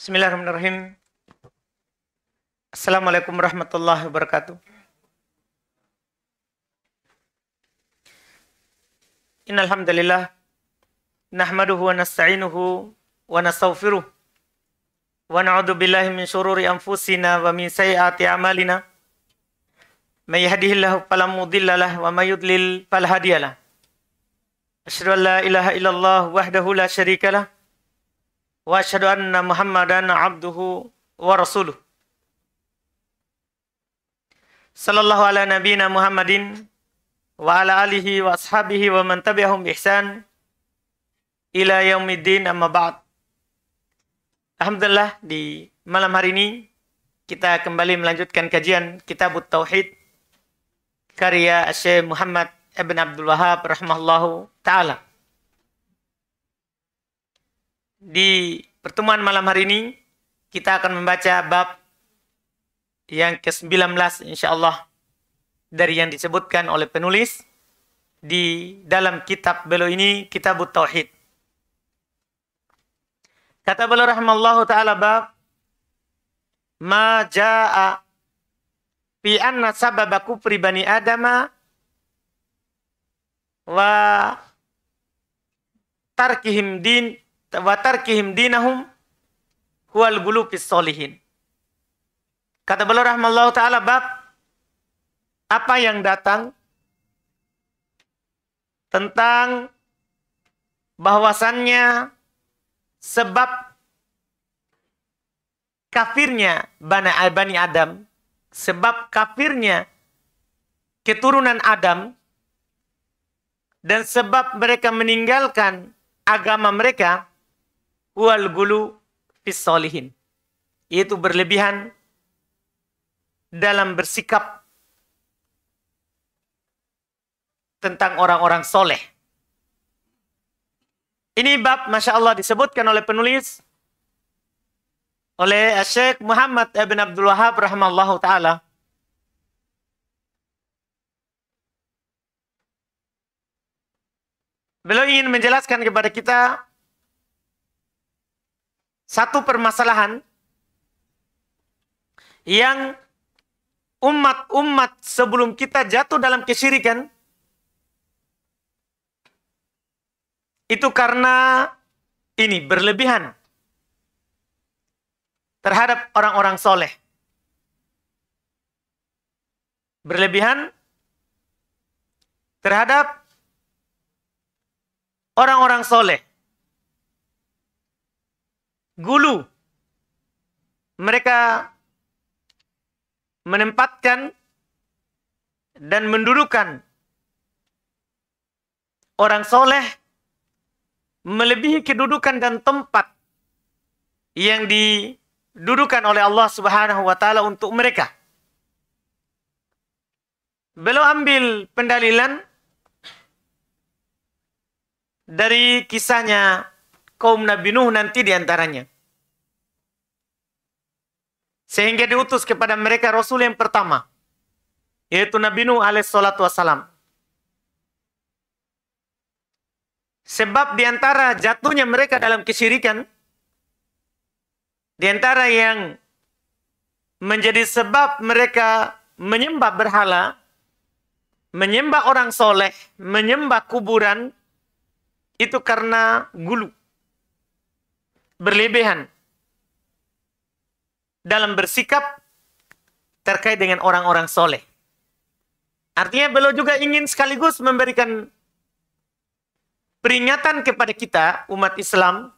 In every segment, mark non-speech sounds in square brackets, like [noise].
Bismillahirrahmanirrahim. Assalamualaikum warahmatullahi wabarakatuh. Innal hamdalillah nahmaduhu wa nasta'inuhu wa nastaghfiruh wa na'udzu billahi min shururi anfusina wa min sayyiati a'malina. May yahdihillahu fala mudilla lahu wa may yudlil fala hadiya Asyhadu an la ilaha illallah wahdahu la syarikalah wa asyhadu anna Muhammadan abduhu wa rasuluh. Sallallahu ala nabiyyina Muhammadin wa ala alihi wa ashabihi wa man tabi'ahum ihsan ila yaumiddin amma ba'd. Alhamdulillah di malam hari ini kita kembali melanjutkan kajian Kitab Tauhid karya Syekh Muhammad Ibn Abdul Wahab rahimahullahu taala di pertemuan malam hari ini kita akan membaca bab yang ke-19 insyaallah dari yang disebutkan oleh penulis di dalam kitab beliau ini kitab tauhid. Kata beliau rahimallahu taala bab ma jaa fi anna sababa kufri bani adama wa tarkihim din Tawatar kihim dinahum huwal gulufis solihin. Kata beliau rahmatullah taala bab apa yang datang tentang bahwasannya sebab kafirnya Bani, Bani Adam, sebab kafirnya keturunan Adam, dan sebab mereka meninggalkan agama mereka, wal gulu fis solihin. Yaitu berlebihan dalam bersikap tentang orang-orang soleh. Ini bab Masya Allah disebutkan oleh penulis oleh Syekh Muhammad Ibn Abdul Wahab rahimallahu taala. Beliau ingin menjelaskan kepada kita satu permasalahan yang umat-umat sebelum kita jatuh dalam kesyirikan itu karena ini berlebihan terhadap orang-orang soleh. Berlebihan terhadap orang-orang soleh gulu. Mereka menempatkan dan mendudukan orang soleh melebihi kedudukan dan tempat yang didudukan oleh Allah Subhanahu wa taala untuk mereka. Beliau ambil pendalilan dari kisahnya kaum Nabi Nuh nanti diantaranya. Sehingga diutus kepada mereka Rasul yang pertama. Yaitu Nabi Nuh salatu wassalam. Sebab diantara jatuhnya mereka dalam kesyirikan. Diantara yang menjadi sebab mereka menyembah berhala. Menyembah orang soleh. Menyembah kuburan. Itu karena gulu. Berlebihan dalam bersikap terkait dengan orang-orang soleh. Artinya beliau juga ingin sekaligus memberikan peringatan kepada kita umat Islam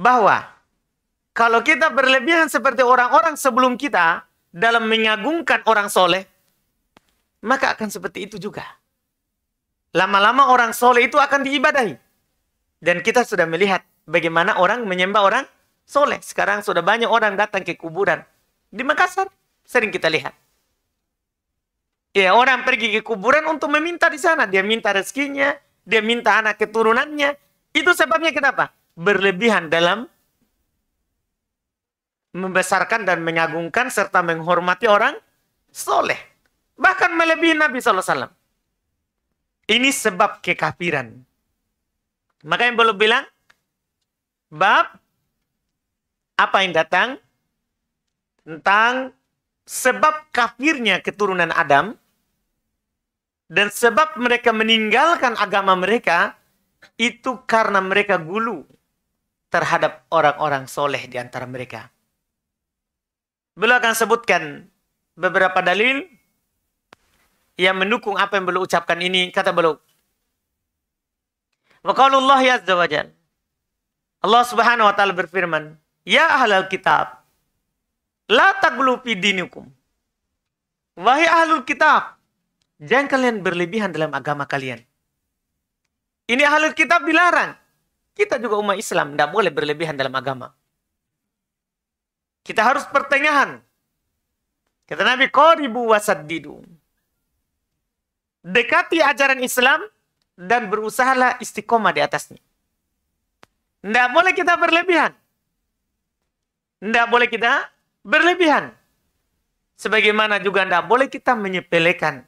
bahwa kalau kita berlebihan seperti orang-orang sebelum kita dalam mengagungkan orang soleh, maka akan seperti itu juga. Lama-lama orang soleh itu akan diibadahi. Dan kita sudah melihat bagaimana orang menyembah orang soleh. Sekarang sudah banyak orang datang ke kuburan. Di Makassar sering kita lihat. Ya orang pergi ke kuburan untuk meminta di sana. Dia minta rezekinya, dia minta anak keturunannya. Itu sebabnya kenapa? Berlebihan dalam membesarkan dan mengagungkan serta menghormati orang soleh. Bahkan melebihi Nabi SAW. Ini sebab kekafiran. Makanya belum bilang, bab apa yang datang? Tentang sebab kafirnya keturunan Adam dan sebab mereka meninggalkan agama mereka itu karena mereka gulu terhadap orang-orang soleh di antara mereka. Beliau akan sebutkan beberapa dalil yang mendukung apa yang beliau ucapkan ini. Kata beliau, Wa Allah ya Allah subhanahu wa ta'ala berfirman, Ya ahlul kitab. La taglu dinikum. Wahai ahlul kitab. Jangan kalian berlebihan dalam agama kalian. Ini ahlul kitab dilarang. Kita juga umat Islam tidak boleh berlebihan dalam agama. Kita harus pertanyaan. Kata Nabi, Qoribu wasaddidu. Dekati ajaran Islam dan berusahalah istiqomah di atasnya. Tidak boleh kita berlebihan. Tidak boleh kita berlebihan. Sebagaimana juga tidak boleh kita menyepelekan.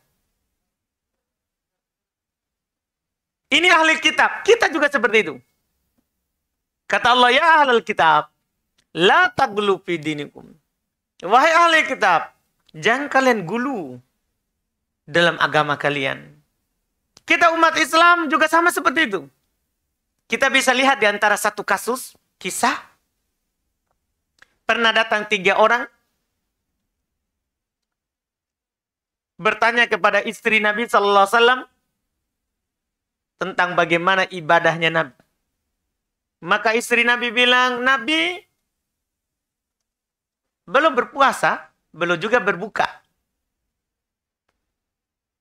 Ini ahli kitab. Kita juga seperti itu. Kata Allah, ya ahli kitab. La taglu fi dinikum. Wahai ahli kitab. Jangan kalian gulu dalam agama kalian. Kita umat Islam juga sama seperti itu. Kita bisa lihat di antara satu kasus, kisah pernah datang tiga orang bertanya kepada istri Nabi Sallallahu Alaihi Wasallam tentang bagaimana ibadahnya Nabi. Maka istri Nabi bilang, Nabi belum berpuasa, belum juga berbuka.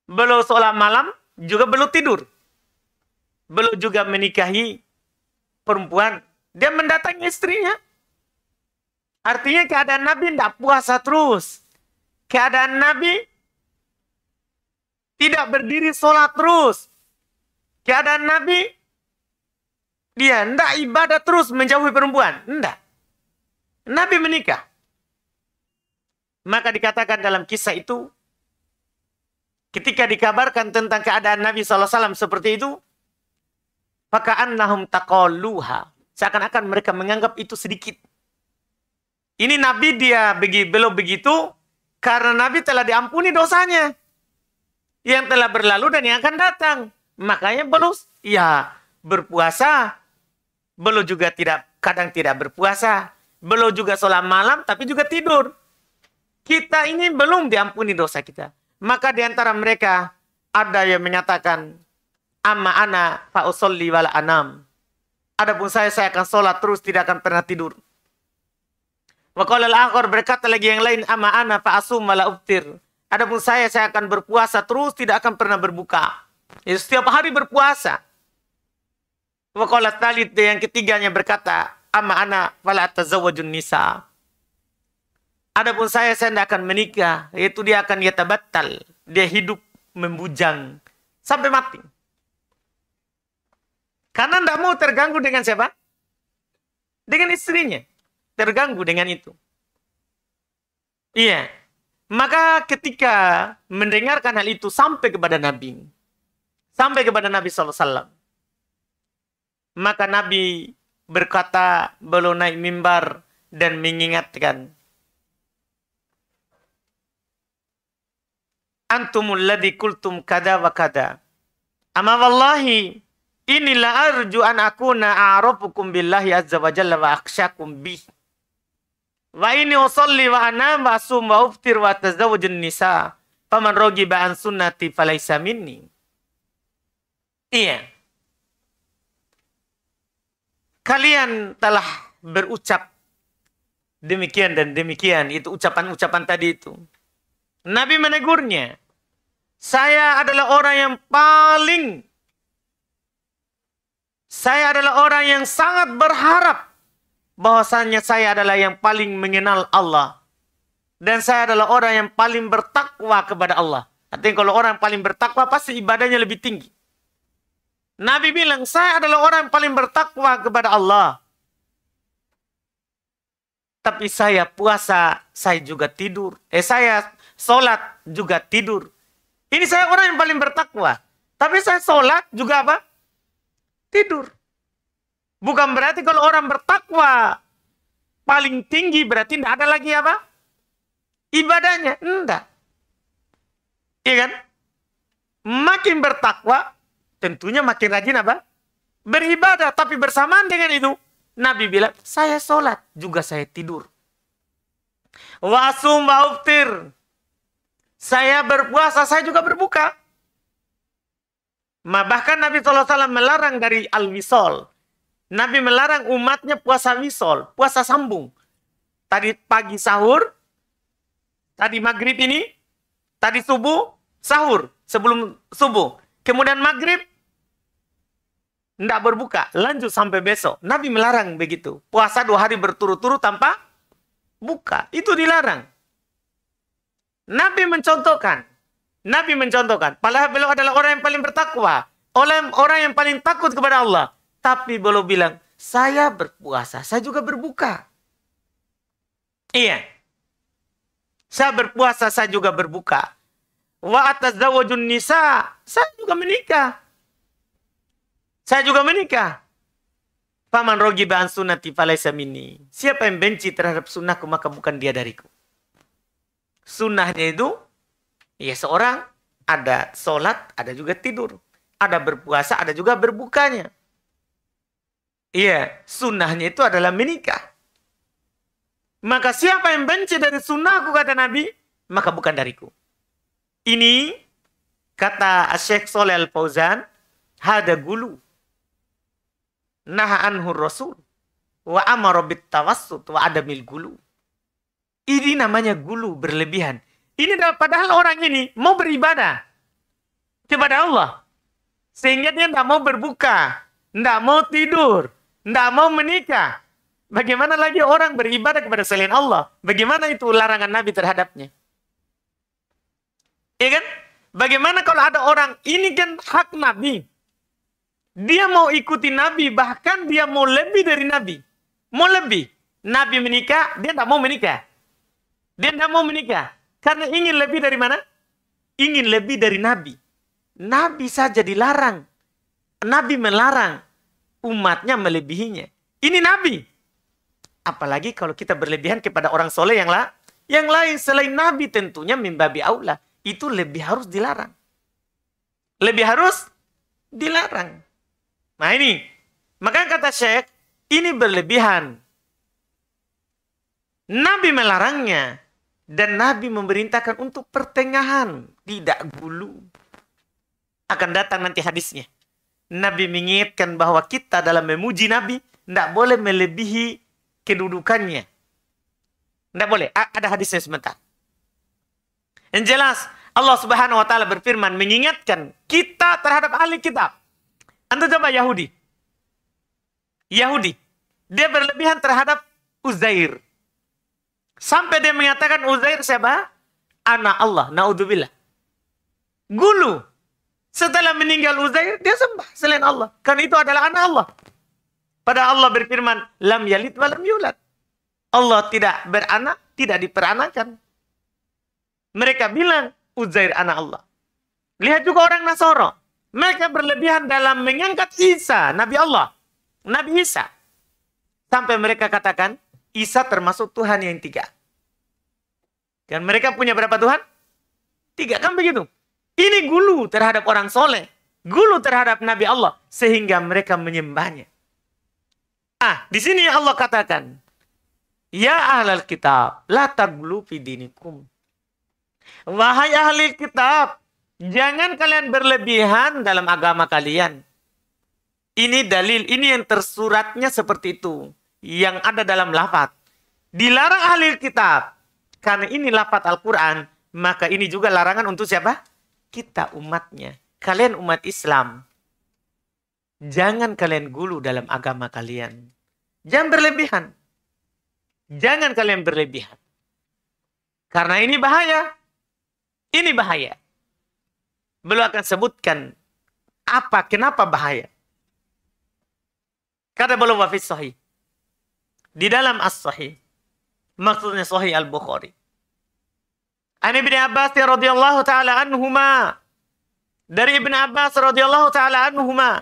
Belum sholat malam, juga belum tidur. Belum juga menikahi perempuan. Dia mendatangi istrinya. Artinya keadaan Nabi tidak puasa terus. Keadaan Nabi tidak berdiri sholat terus. Keadaan Nabi dia tidak ibadah terus menjauhi perempuan. Tidak. Nabi menikah. Maka dikatakan dalam kisah itu, ketika dikabarkan tentang keadaan Nabi SAW seperti itu, maka annahum taqalluha. Seakan-akan mereka menganggap itu sedikit. Ini Nabi dia begi, belum begitu karena Nabi telah diampuni dosanya. Yang telah berlalu dan yang akan datang. Makanya belum ya berpuasa. Belum juga tidak kadang tidak berpuasa. Belum juga sholat malam tapi juga tidur. Kita ini belum diampuni dosa kita. Maka diantara mereka ada yang menyatakan amma ana fa usolli wala anam. Adapun saya saya akan sholat terus tidak akan pernah tidur. Wakolal akor berkata lagi yang lain ama ana fa asum malah uftir. Adapun saya saya akan berpuasa terus tidak akan pernah berbuka. Ya, setiap hari berpuasa. Wakolat talit yang ketiganya berkata ama ana wala tazawwajun nisa. Adapun saya saya tidak akan menikah, yaitu dia akan batal. dia hidup membujang sampai mati. Karena tidak mau terganggu dengan siapa? Dengan istrinya terganggu dengan itu. Iya. Maka ketika mendengarkan hal itu sampai kepada Nabi, sampai kepada Nabi SAW, maka Nabi berkata belum naik mimbar dan mengingatkan antumul ladhi kultum kada wa kada. inilah arju an akuna a'rafukum billahi azza wa jalla wa aksyakum bih. Wa ini usalli wa anam wa sum wa uftir wa tazawujun nisa. Paman rogi ba'an sunnati falaisa minni. Iya. Kalian telah berucap demikian dan demikian. Itu ucapan-ucapan tadi itu. Nabi menegurnya. Saya adalah orang yang paling saya adalah orang yang sangat berharap Bahwasanya saya adalah yang paling mengenal Allah dan saya adalah orang yang paling bertakwa kepada Allah. Artinya kalau orang paling bertakwa pasti ibadahnya lebih tinggi. Nabi bilang saya adalah orang yang paling bertakwa kepada Allah. Tapi saya puasa, saya juga tidur. Eh saya sholat juga tidur. Ini saya orang yang paling bertakwa. Tapi saya sholat juga apa? Tidur. Bukan berarti kalau orang bertakwa paling tinggi berarti tidak ada lagi apa? Ibadahnya. Enggak. Iya kan? Makin bertakwa, tentunya makin rajin apa? Beribadah. Tapi bersamaan dengan itu, Nabi bilang, saya sholat, juga saya tidur. Wasum bauftir. Saya berpuasa, saya juga berbuka. Bahkan Nabi SAW melarang dari al-wisol. Nabi melarang umatnya puasa wisol, puasa sambung. Tadi pagi sahur, tadi maghrib ini, tadi subuh, sahur sebelum subuh. Kemudian maghrib, tidak berbuka, lanjut sampai besok. Nabi melarang begitu. Puasa dua hari berturut-turut tanpa buka. Itu dilarang. Nabi mencontohkan. Nabi mencontohkan. Padahal beliau adalah orang yang paling bertakwa. Oleh orang yang paling takut kepada Allah. Tapi belum bilang, saya berpuasa, saya juga berbuka. Iya. Saya berpuasa, saya juga berbuka. Wa atas zawajun nisa, saya juga menikah. Saya juga menikah. Paman rogi sunat sunati falaisa mini. Siapa yang benci terhadap sunnahku maka bukan dia dariku. Sunnahnya itu, ya seorang ada sholat, ada juga tidur. Ada berpuasa, ada juga berbukanya. Iya, sunnahnya itu adalah menikah. Maka siapa yang benci dari sunnahku kata Nabi, maka bukan dariku. Ini kata Syekh Soleh Al Fauzan, hada gulu. Nah anhu Rasul wa amarobit tawassut wa adamil gulu. Ini namanya gulu berlebihan. Ini padahal orang ini mau beribadah kepada Allah. Sehingga dia tidak mau berbuka, tidak mau tidur, tidak mau menikah. Bagaimana lagi orang beribadah kepada selain Allah? Bagaimana itu larangan Nabi terhadapnya? Iya kan? Bagaimana kalau ada orang, ini kan hak Nabi. Dia mau ikuti Nabi, bahkan dia mau lebih dari Nabi. Mau lebih. Nabi menikah, dia tidak mau menikah. Dia tidak mau menikah. Karena ingin lebih dari mana? Ingin lebih dari Nabi. Nabi saja dilarang. Nabi melarang umatnya melebihinya. Ini Nabi. Apalagi kalau kita berlebihan kepada orang soleh yang, la, yang lain selain Nabi tentunya mimbabi aula. Itu lebih harus dilarang. Lebih harus dilarang. Nah ini. Maka kata Syekh, ini berlebihan. Nabi melarangnya. Dan Nabi memerintahkan untuk pertengahan. Tidak gulu. Akan datang nanti hadisnya. Nabi mengingatkan bahwa kita dalam memuji Nabi tidak boleh melebihi kedudukannya. Tidak boleh. A ada hadisnya sebentar. Yang jelas Allah Subhanahu wa taala berfirman mengingatkan kita terhadap ahli kitab. Anda coba Yahudi. Yahudi. Dia berlebihan terhadap Uzair. Sampai dia mengatakan Uzair siapa? Anak Allah. Naudzubillah. Gulu setelah meninggal Uzair, dia sembah selain Allah. Karena itu adalah anak Allah. Pada Allah berfirman, Lam yalid walam yulad. Allah tidak beranak, tidak diperanakan. Mereka bilang, Uzair anak Allah. Lihat juga orang Nasoro. Mereka berlebihan dalam mengangkat Isa, Nabi Allah. Nabi Isa. Sampai mereka katakan, Isa termasuk Tuhan yang tiga. Dan mereka punya berapa Tuhan? Tiga, kan begitu. Ini gulu terhadap orang soleh. Gulu terhadap Nabi Allah. Sehingga mereka menyembahnya. Ah, di sini Allah katakan. Ya ahlal kitab. La taglu dinikum. Wahai ahli kitab. Jangan kalian berlebihan dalam agama kalian. Ini dalil, ini yang tersuratnya seperti itu. Yang ada dalam lafat. Dilarang ahli kitab. Karena ini lafat Al-Quran. Maka ini juga larangan untuk siapa? kita umatnya, kalian umat Islam, jangan kalian gulu dalam agama kalian. Jangan berlebihan. Jangan kalian berlebihan. Karena ini bahaya. Ini bahaya. Belum akan sebutkan apa, kenapa bahaya. Kata belum wafis sahih. Di dalam as-sahih. Maksudnya sahih al-Bukhari An Ibnu Abbas radhiyallahu taala anhuma dari Ibnu Abbas radhiyallahu taala anhuma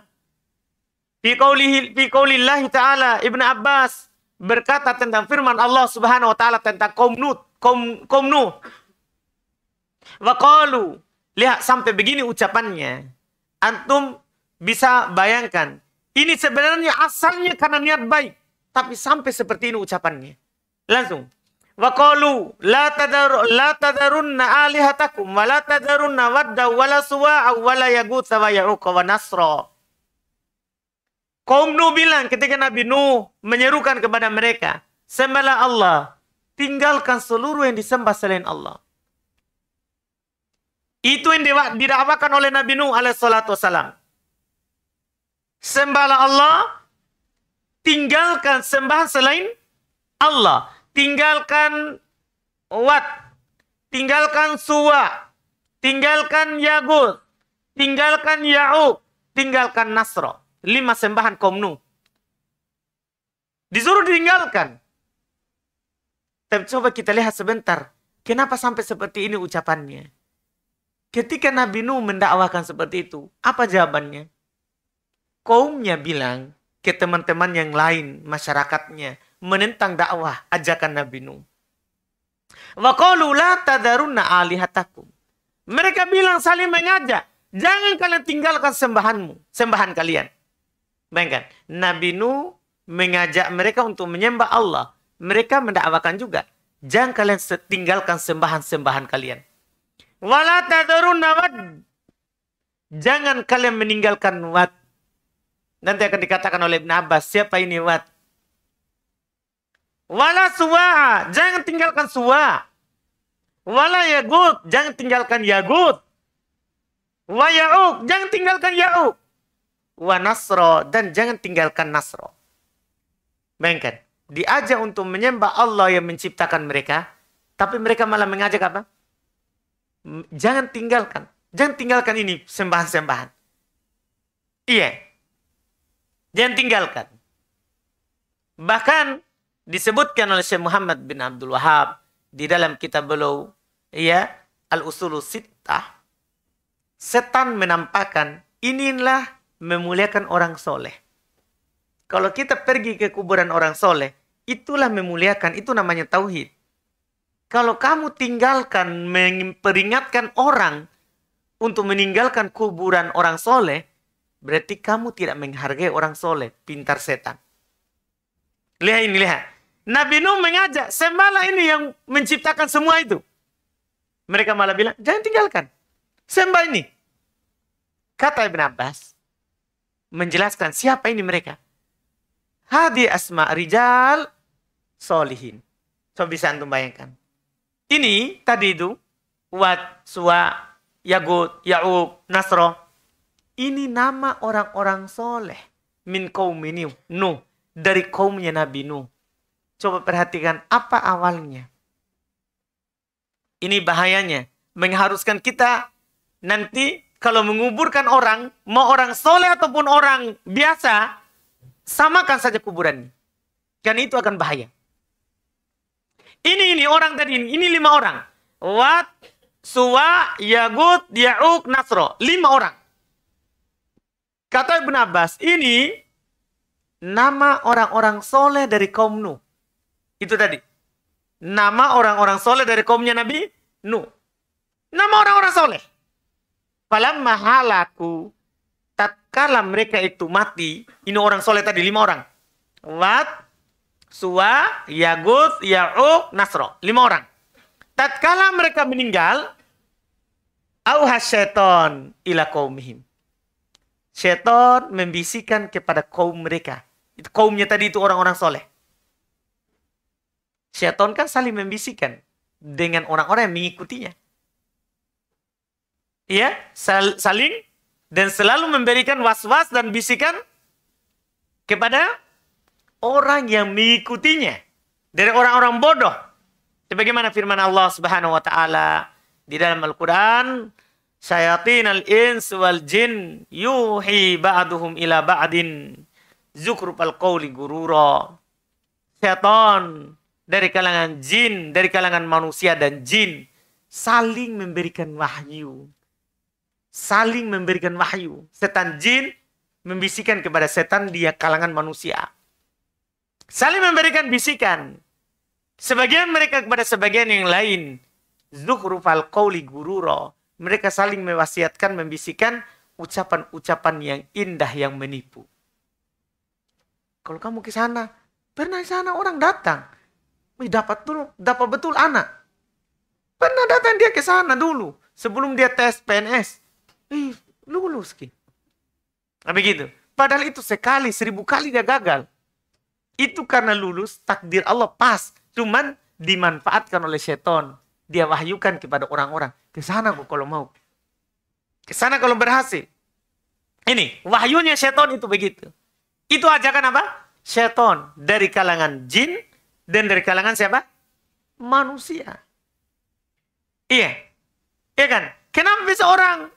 fi qaulihi fi qaulillahi taala Ibnu Abbas berkata tentang firman Allah Subhanahu wa taala tentang kaum Nuh kaum kaum Nuh wa qalu lihat sampai begini ucapannya antum bisa bayangkan ini sebenarnya asalnya karena niat baik tapi sampai seperti ini ucapannya langsung Waqalu la tadaru la tadarunna alihatakum wa la tadarunna wadda wa la suwa'a wa la nasra. Kaum Nuh bilang ketika Nabi Nuh menyerukan kepada mereka, sembahlah Allah, tinggalkan seluruh yang disembah selain Allah. Itu yang didakwakan oleh Nabi Nuh alaihissalatu wassalam. Sembahlah Allah, tinggalkan sembah selain Allah tinggalkan wat, tinggalkan suwa, tinggalkan Yagud, tinggalkan yaub, tinggalkan nasro. Lima sembahan kaum Nuh. Disuruh ditinggalkan. Tapi coba kita lihat sebentar. Kenapa sampai seperti ini ucapannya? Ketika Nabi Nuh mendakwakan seperti itu, apa jawabannya? Kaumnya bilang ke teman-teman yang lain, masyarakatnya, menentang dakwah ajakan Nabi Nuh. Wa qalu la alihatakum. Mereka bilang saling mengajak, jangan kalian tinggalkan sembahanmu, sembahan kalian. Bayangkan, Nabi Nuh mengajak mereka untuk menyembah Allah. Mereka mendakwakan juga, jangan kalian tinggalkan sembahan-sembahan kalian. Wala tadarunna wad. Jangan kalian meninggalkan wad. Nanti akan dikatakan oleh Ibn Abbas, siapa ini wad? Wala suwa, jangan tinggalkan suwa. Wala yagut, jangan tinggalkan yagut. Wa ya'uk, jangan tinggalkan ya'uk. Wa nasro, dan jangan tinggalkan nasro. Bayangkan, diajak untuk menyembah Allah yang menciptakan mereka, tapi mereka malah mengajak apa? Jangan tinggalkan. Jangan tinggalkan ini sembahan-sembahan. Iya. Jangan tinggalkan. Bahkan disebutkan oleh Syekh Muhammad bin Abdul Wahab di dalam kitab beliau ya Al-Usulu Sittah setan menampakkan inilah memuliakan orang soleh. Kalau kita pergi ke kuburan orang soleh, itulah memuliakan, itu namanya tauhid. Kalau kamu tinggalkan memperingatkan orang untuk meninggalkan kuburan orang soleh, berarti kamu tidak menghargai orang soleh, pintar setan. Lihat ini, lihat. Nabi Nuh mengajak, sembahlah ini yang menciptakan semua itu. Mereka malah bilang, jangan tinggalkan. Sembah ini. Kata Ibn Abbas, menjelaskan siapa ini mereka. Hadi asma rijal solihin. Coba bisa antum bayangkan. Ini tadi itu, Wat, Suwa, Yagut, Ya'ub, Nasro. Ini nama orang-orang soleh. Min kaum ini, Nuh dari kaumnya Nabi Nuh. Coba perhatikan apa awalnya. Ini bahayanya. Mengharuskan kita nanti kalau menguburkan orang, mau orang soleh ataupun orang biasa, samakan saja kuburannya. Karena itu akan bahaya. Ini ini orang tadi ini, ini lima orang. Wat, Suwa, Yagut, Yauk, Nasro. Lima orang. Kata Ibn Abbas, ini nama orang-orang soleh dari kaum Nuh. Itu tadi. Nama orang-orang soleh dari kaumnya Nabi Nuh. Nama orang-orang soleh. Falam mahalaku. Tatkala mereka itu mati. Ini orang soleh tadi, lima orang. Wat, Suwa, Yagud, Ya'uk, Nasro. Lima orang. Tatkala mereka meninggal, auhas syaiton ila kaumihim. Syaiton membisikkan kepada kaum mereka. Itu kaumnya tadi itu orang-orang soleh. Syaiton kan saling membisikkan dengan orang-orang yang mengikutinya. Ya, saling dan selalu memberikan was-was dan bisikan kepada orang yang mengikutinya dari orang-orang bodoh. Sebagaimana firman Allah Subhanahu wa taala di dalam Al-Qur'an, "Syayatin al-ins wal jin yuhi ba'duhum ila ba'din." zukrupal qawli Gururo Setan dari kalangan jin, dari kalangan manusia dan jin saling memberikan wahyu. Saling memberikan wahyu. Setan jin membisikkan kepada setan dia kalangan manusia. Saling memberikan bisikan. Sebagian mereka kepada sebagian yang lain. al qawli gururo. Mereka saling mewasiatkan, membisikkan ucapan-ucapan yang indah yang menipu kalau kamu ke sana pernah di sana orang datang dapat dulu dapat betul anak pernah datang dia ke sana dulu sebelum dia tes PNS ih lulus ki nah, begitu padahal itu sekali seribu kali dia gagal itu karena lulus takdir Allah pas cuman dimanfaatkan oleh setan dia wahyukan kepada orang-orang ke sana kalau mau ke sana kalau berhasil ini wahyunya setan itu begitu itu ajakan apa? Setan dari kalangan jin dan dari kalangan siapa? Manusia. Iya. Iya kan? Kenapa bisa orang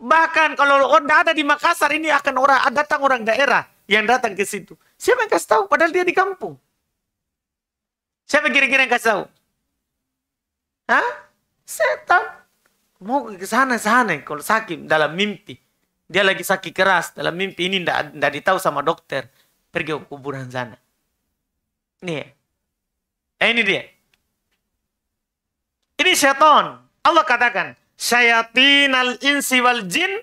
bahkan kalau orang ada di Makassar ini akan orang datang orang daerah yang datang ke situ. Siapa yang kasih tahu? Padahal dia di kampung. Siapa kira-kira yang kasih tahu? Hah? Setan. Mau ke sana sana kalau sakit dalam mimpi. Dia lagi sakit keras. Dalam mimpi ini ndak, ndak ditahu sama dokter. Pergi ke kuburan sana. Nih. Eh, ini dia. Ini syaitan. Allah katakan, syaitin al-insi wal jin.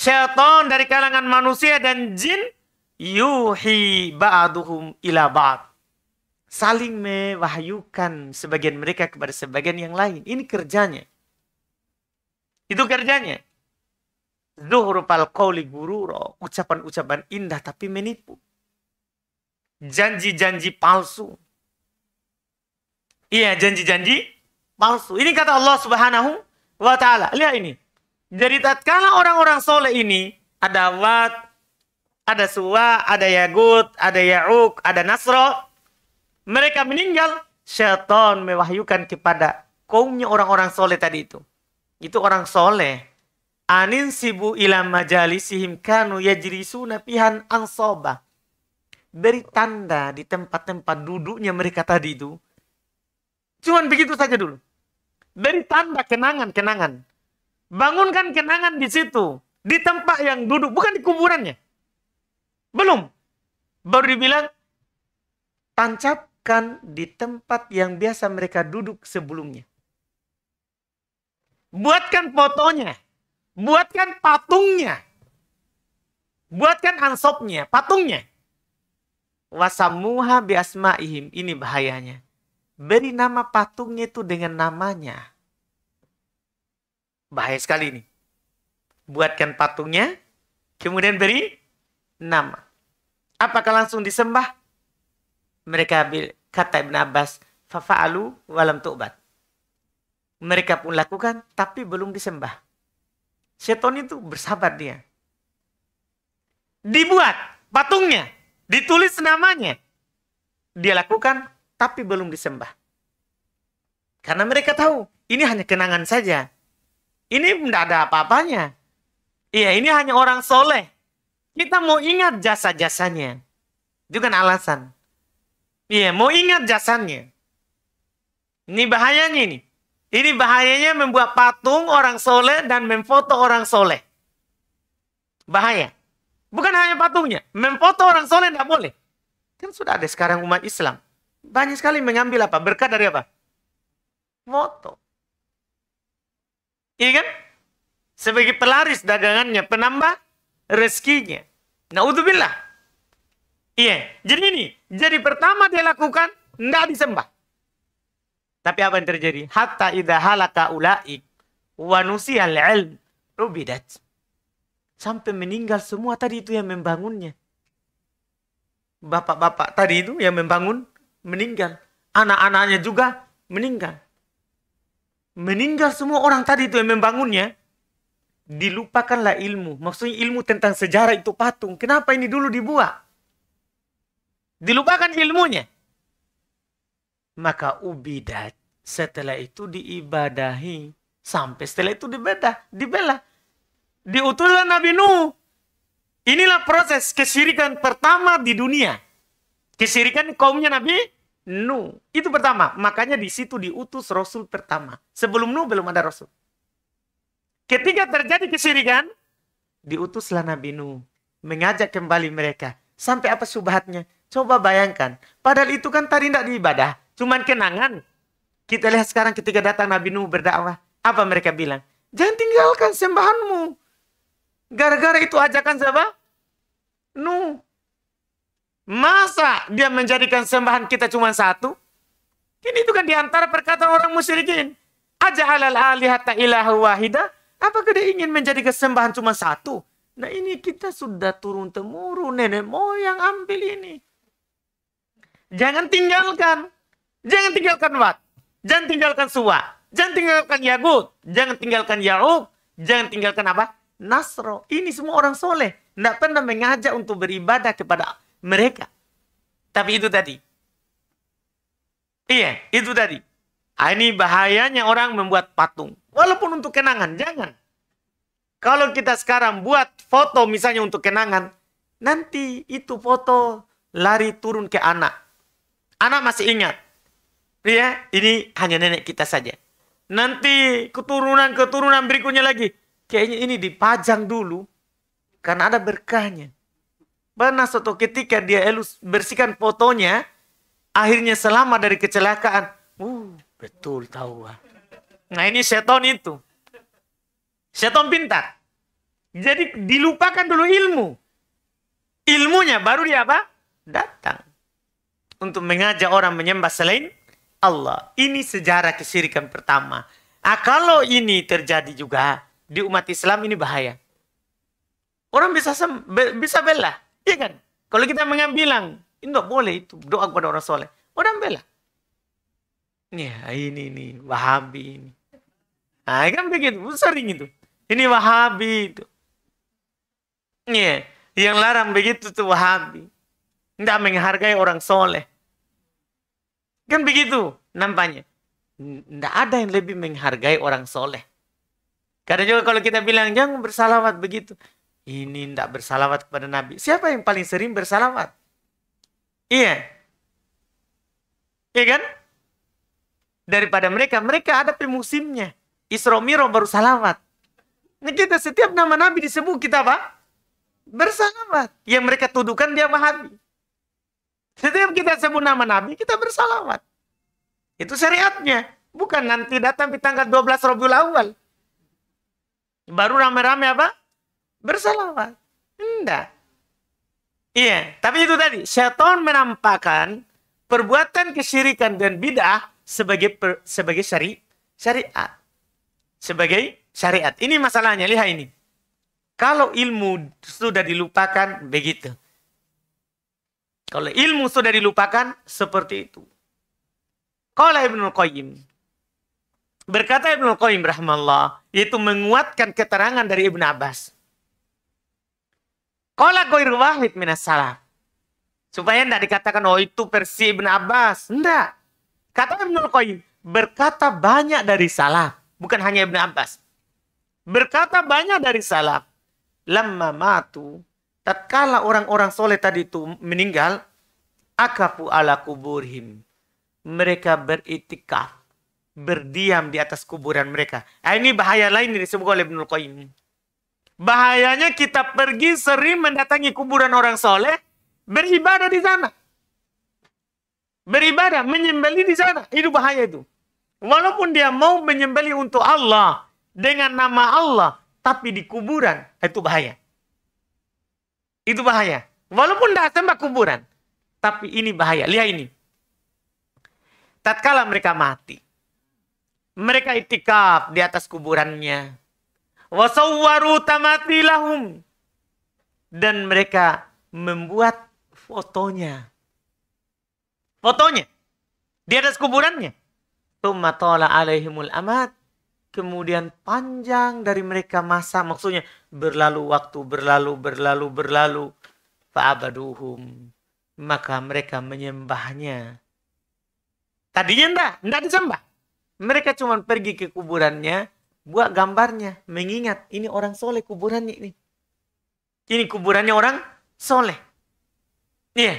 Syaitan dari kalangan manusia dan jin. Yuhi ba'duhum ila ba'd. Saling mewahyukan sebagian mereka kepada sebagian yang lain. Ini kerjanya. Itu kerjanya. Zuhrupal qawli gururo. Ucapan-ucapan indah tapi menipu. Janji-janji palsu. Iya, janji-janji palsu. Ini kata Allah Subhanahu wa taala. Lihat ini. Jadi tatkala orang-orang soleh ini ada Wat, ada Suwa, ada Yagut, ada Ya'uk, ada Nasro. Mereka meninggal, syaitan mewahyukan kepada kaumnya orang-orang soleh tadi itu. Itu orang soleh anin sibu ila majalisihim kanu yajrisuna pihan ansoba. Beri tanda di tempat-tempat duduknya mereka tadi itu. Cuman begitu saja dulu. Beri tanda kenangan-kenangan. Bangunkan kenangan di situ. Di tempat yang duduk. Bukan di kuburannya. Belum. Baru dibilang. Tancapkan di tempat yang biasa mereka duduk sebelumnya. Buatkan fotonya buatkan patungnya. Buatkan ansopnya, patungnya. Wasamuha biasmaihim. Ini bahayanya. Beri nama patungnya itu dengan namanya. Bahaya sekali ini. Buatkan patungnya, kemudian beri nama. Apakah langsung disembah? Mereka kata Ibn Abbas, fafa'alu walam tu'bat. Mereka pun lakukan, tapi belum disembah. Seton itu bersabar dia. Dibuat patungnya, ditulis namanya. Dia lakukan tapi belum disembah. Karena mereka tahu ini hanya kenangan saja. Ini tidak ada apa-apanya. Iya, ini hanya orang soleh. Kita mau ingat jasa-jasanya. Itu kan alasan. Iya, mau ingat jasanya. Ini bahayanya ini. Ini bahayanya membuat patung orang soleh dan memfoto orang soleh. Bahaya. Bukan hanya patungnya. Memfoto orang soleh tidak boleh. Kan sudah ada sekarang umat Islam. Banyak sekali mengambil apa? Berkat dari apa? Foto. Iya kan? Sebagai pelaris dagangannya, penambah rezekinya. Naudzubillah. Iya. Jadi ini, jadi pertama dia lakukan, tidak disembah. Tapi apa yang terjadi? Hatta idha halaka ulaik wa nusiyal ilm rubidat. Sampai meninggal semua tadi itu yang membangunnya. Bapak-bapak tadi itu yang membangun meninggal. Anak-anaknya juga meninggal. Meninggal semua orang tadi itu yang membangunnya. Dilupakanlah ilmu. Maksudnya ilmu tentang sejarah itu patung. Kenapa ini dulu dibuat? Dilupakan ilmunya maka ubidat setelah itu diibadahi sampai setelah itu dibedah, dibelah. Diutuslah Nabi Nuh. Inilah proses kesyirikan pertama di dunia. Kesyirikan kaumnya Nabi Nuh. Itu pertama. Makanya di situ diutus Rasul pertama. Sebelum Nuh belum ada Rasul. Ketika terjadi kesyirikan, diutuslah Nabi Nuh. Mengajak kembali mereka. Sampai apa subhatnya? Coba bayangkan. Padahal itu kan tadi tidak diibadah. Cuman kenangan. Kita lihat sekarang ketika datang Nabi Nuh berdakwah. Apa mereka bilang? Jangan tinggalkan sembahanmu. Gara-gara itu ajakan siapa? Nuh. Masa dia menjadikan sembahan kita cuma satu? Ini itu kan diantara perkataan orang musyrikin. aja halal Ajahalal alihata ilahu wahida. Apakah dia ingin menjadi kesembahan cuma satu? Nah ini kita sudah turun temurun nenek moyang ambil ini. Jangan tinggalkan. Jangan tinggalkan Wat. Jangan tinggalkan Suwa. Jangan tinggalkan Yagut. Jangan tinggalkan Yaub. Jangan tinggalkan apa? Nasro. Ini semua orang soleh. Tidak pernah mengajak untuk beribadah kepada mereka. Tapi itu tadi. Iya, itu tadi. Ah, ini bahayanya orang membuat patung. Walaupun untuk kenangan, jangan. Kalau kita sekarang buat foto misalnya untuk kenangan, nanti itu foto lari turun ke anak. Anak masih ingat, Ya, ini hanya nenek kita saja. Nanti keturunan-keturunan berikutnya lagi. Kayaknya ini dipajang dulu. Karena ada berkahnya. Pernah suatu ketika dia elus bersihkan fotonya. Akhirnya selama dari kecelakaan. Uh, betul tahu. Ah. Nah ini seton itu. Seton pintar. Jadi dilupakan dulu ilmu. Ilmunya baru dia apa? Datang. Untuk mengajak orang menyembah selain Allah. Ini sejarah kesirikan pertama. Nah, kalau ini terjadi juga di umat Islam ini bahaya. Orang bisa sem bisa bela, iya kan? Kalau kita mengambilang, itu boleh itu doa kepada orang soleh. Orang bela. Ya ini ah, nih Wahabi ini. Nah, kan begitu, sering itu. Ini Wahabi itu. Ya, yang larang begitu tuh Wahabi. Tidak menghargai orang soleh. Kan begitu nampaknya. Tidak ada yang lebih menghargai orang soleh. Karena juga kalau kita bilang jangan bersalawat begitu. Ini tidak bersalawat kepada Nabi. Siapa yang paling sering bersalawat? Iya. Iya kan? Daripada mereka, mereka ada pemusimnya. Miro baru salawat. Nah kita setiap nama Nabi disebut kita apa? Bersalawat. Yang mereka tuduhkan dia mahabi. Setiap kita sebut nama Nabi, kita bersalawat. Itu syariatnya. Bukan nanti datang di tanggal 12 Rabiul Awal. Baru rame-rame apa? Bersalawat. Enggak. Iya, tapi itu tadi. Syaitan menampakkan perbuatan kesyirikan dan bid'ah sebagai per, sebagai syari, syariat. Sebagai syariat. Ini masalahnya, lihat ini. Kalau ilmu sudah dilupakan, begitu. Kalau ilmu sudah dilupakan, seperti itu. Kalau Ibnu Qayyim. Berkata Ibnu Qayyim rahmatullah itu menguatkan keterangan dari Ibn Abbas. Qala ghairu wahid minas salaf. Supaya tidak dikatakan, oh itu versi Ibn Abbas. Tidak. Kata Ibnul Qayyim, berkata banyak dari salaf. Bukan hanya Ibn Abbas. Berkata banyak dari salaf. Lama matu tatkala orang-orang soleh tadi itu meninggal, akafu ala kuburhim. Mereka beritikaf, berdiam di atas kuburan mereka. Nah, ini bahaya lain ini oleh Ibnul Qayyim. Bahayanya kita pergi sering mendatangi kuburan orang soleh, beribadah di sana. Beribadah, menyembeli di sana. Itu bahaya itu. Walaupun dia mau menyembeli untuk Allah dengan nama Allah, tapi di kuburan itu bahaya. Itu bahaya. Walaupun tidak sembah kuburan. Tapi ini bahaya. Lihat ini. Tatkala mereka mati. Mereka itikaf di atas kuburannya. Wasawwaru tamatilahum. Dan mereka membuat fotonya. Fotonya. Di atas kuburannya. Tumma tola alaihimul amat kemudian panjang dari mereka masa maksudnya berlalu waktu berlalu berlalu berlalu fa'abaduhum maka mereka menyembahnya tadinya enggak enggak disembah mereka cuma pergi ke kuburannya buat gambarnya mengingat ini orang soleh kuburannya ini ini kuburannya orang soleh iya yeah.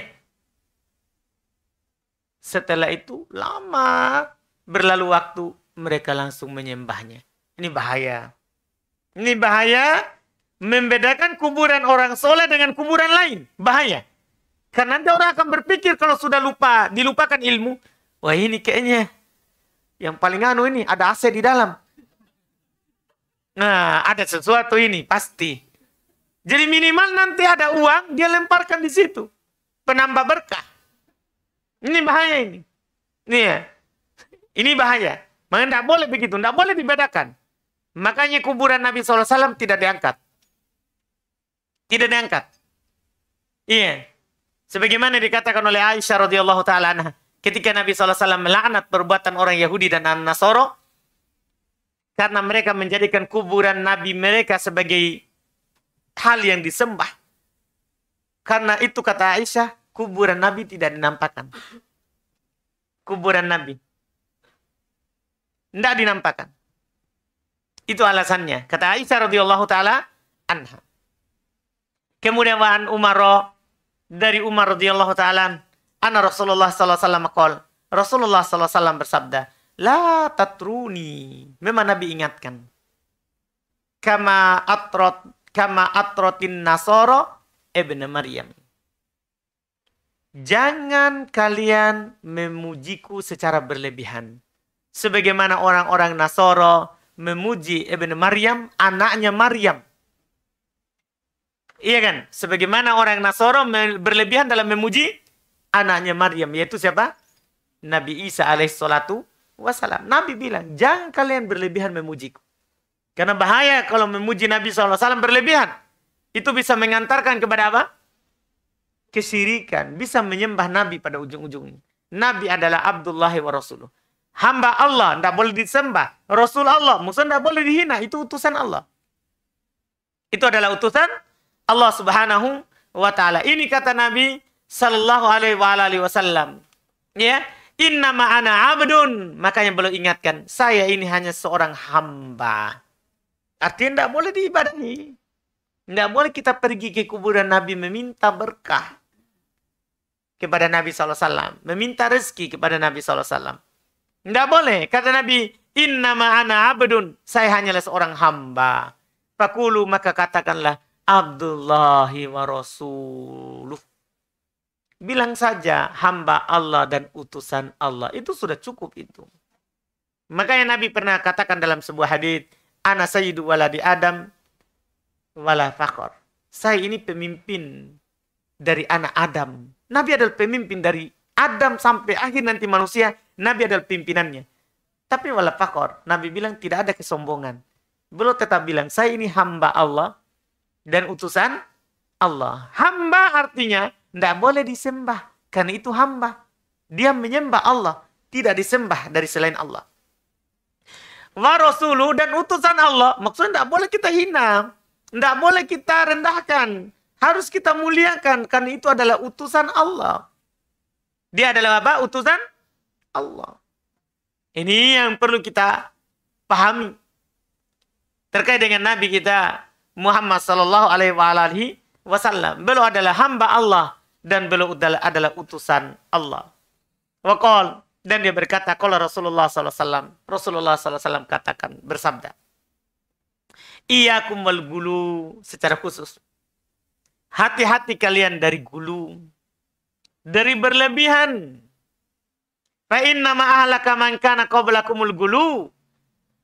setelah itu lama berlalu waktu mereka langsung menyembahnya. Ini bahaya. Ini bahaya membedakan kuburan orang soleh dengan kuburan lain. Bahaya. Karena nanti orang akan berpikir kalau sudah lupa, dilupakan ilmu. Wah ini kayaknya yang paling anu ini ada AC di dalam. Nah ada sesuatu ini pasti. Jadi minimal nanti ada uang dia lemparkan di situ. Penambah berkah. Ini bahaya ini. Nih. ya. Ini bahaya. Maka tidak boleh begitu, tidak boleh dibedakan. Makanya kuburan Nabi SAW tidak diangkat. Tidak diangkat. Iya. Sebagaimana dikatakan oleh Aisyah radhiyallahu taala ketika Nabi SAW melaknat perbuatan orang Yahudi dan Nasoro karena mereka menjadikan kuburan Nabi mereka sebagai hal yang disembah. Karena itu kata Aisyah, kuburan Nabi tidak dinampakkan. Kuburan Nabi tidak dinampakkan. Itu alasannya. Kata Aisyah radhiyallahu taala anha. Kemudian wahan Umar dari Umar radhiyallahu taala anna Rasulullah sallallahu alaihi wasallam Rasulullah sallallahu alaihi wasallam bersabda, "La tatruni." Memang Nabi ingatkan. Kama atrot kama atrotin nasoro ibnu Maryam. Jangan kalian memujiku secara berlebihan Sebagaimana orang-orang Nasoro memuji Ibnu Maryam, anaknya Maryam. Iya kan? Sebagaimana orang Nasoro berlebihan dalam memuji anaknya Maryam, yaitu siapa? Nabi Isa alaihissalatu wassalam. Nabi bilang, jangan kalian berlebihan memujiku. Karena bahaya kalau memuji Nabi SAW berlebihan. Itu bisa mengantarkan kepada apa? Kesirikan. Bisa menyembah Nabi pada ujung-ujungnya. Nabi adalah Abdullahi wa Rasuluh. Hamba Allah, tidak boleh disembah. Rasul Allah, musuh tidak boleh dihina. Itu utusan Allah. Itu adalah utusan Allah subhanahu wa ta'ala. Ini kata Nabi sallallahu alaihi wa alaihi wasallam. Ya, inna ma'ana abdun. Makanya beliau ingatkan, saya ini hanya seorang hamba. Artinya tidak boleh diibadahi. Tidak boleh kita pergi ke kuburan Nabi meminta berkah kepada Nabi SAW. Meminta rezeki kepada Nabi SAW. Tidak boleh. Kata Nabi, Inna ma'ana abdun. Saya hanyalah seorang hamba. Fakulu maka katakanlah, Abdullahi wa Rasuluh. Bilang saja hamba Allah dan utusan Allah. Itu sudah cukup itu. Makanya Nabi pernah katakan dalam sebuah hadith, Ana sayyidu di Adam wala fakor. Saya ini pemimpin dari anak Adam. Nabi adalah pemimpin dari Adam sampai akhir nanti manusia Nabi adalah pimpinannya. Tapi walau fakor. Nabi bilang tidak ada kesombongan. Beliau tetap bilang, saya ini hamba Allah dan utusan Allah. Hamba artinya tidak boleh disembah. Karena itu hamba. Dia menyembah Allah. Tidak disembah dari selain Allah. Wa dan utusan Allah. Maksudnya tidak boleh kita hina. Tidak boleh kita rendahkan. Harus kita muliakan. Karena itu adalah utusan Allah. Dia adalah apa? Utusan Allah. Ini yang perlu kita pahami. Terkait dengan Nabi kita Muhammad Sallallahu Alaihi Wasallam. Beliau adalah hamba Allah dan beliau adalah utusan Allah. Wakol dan dia berkata, kalau Rasulullah SAW, Rasulullah SAW katakan bersabda, iya wal gulu secara khusus. Hati-hati kalian dari gulu, dari berlebihan Fa inna ma ahlaka man kana qablakumul gulu.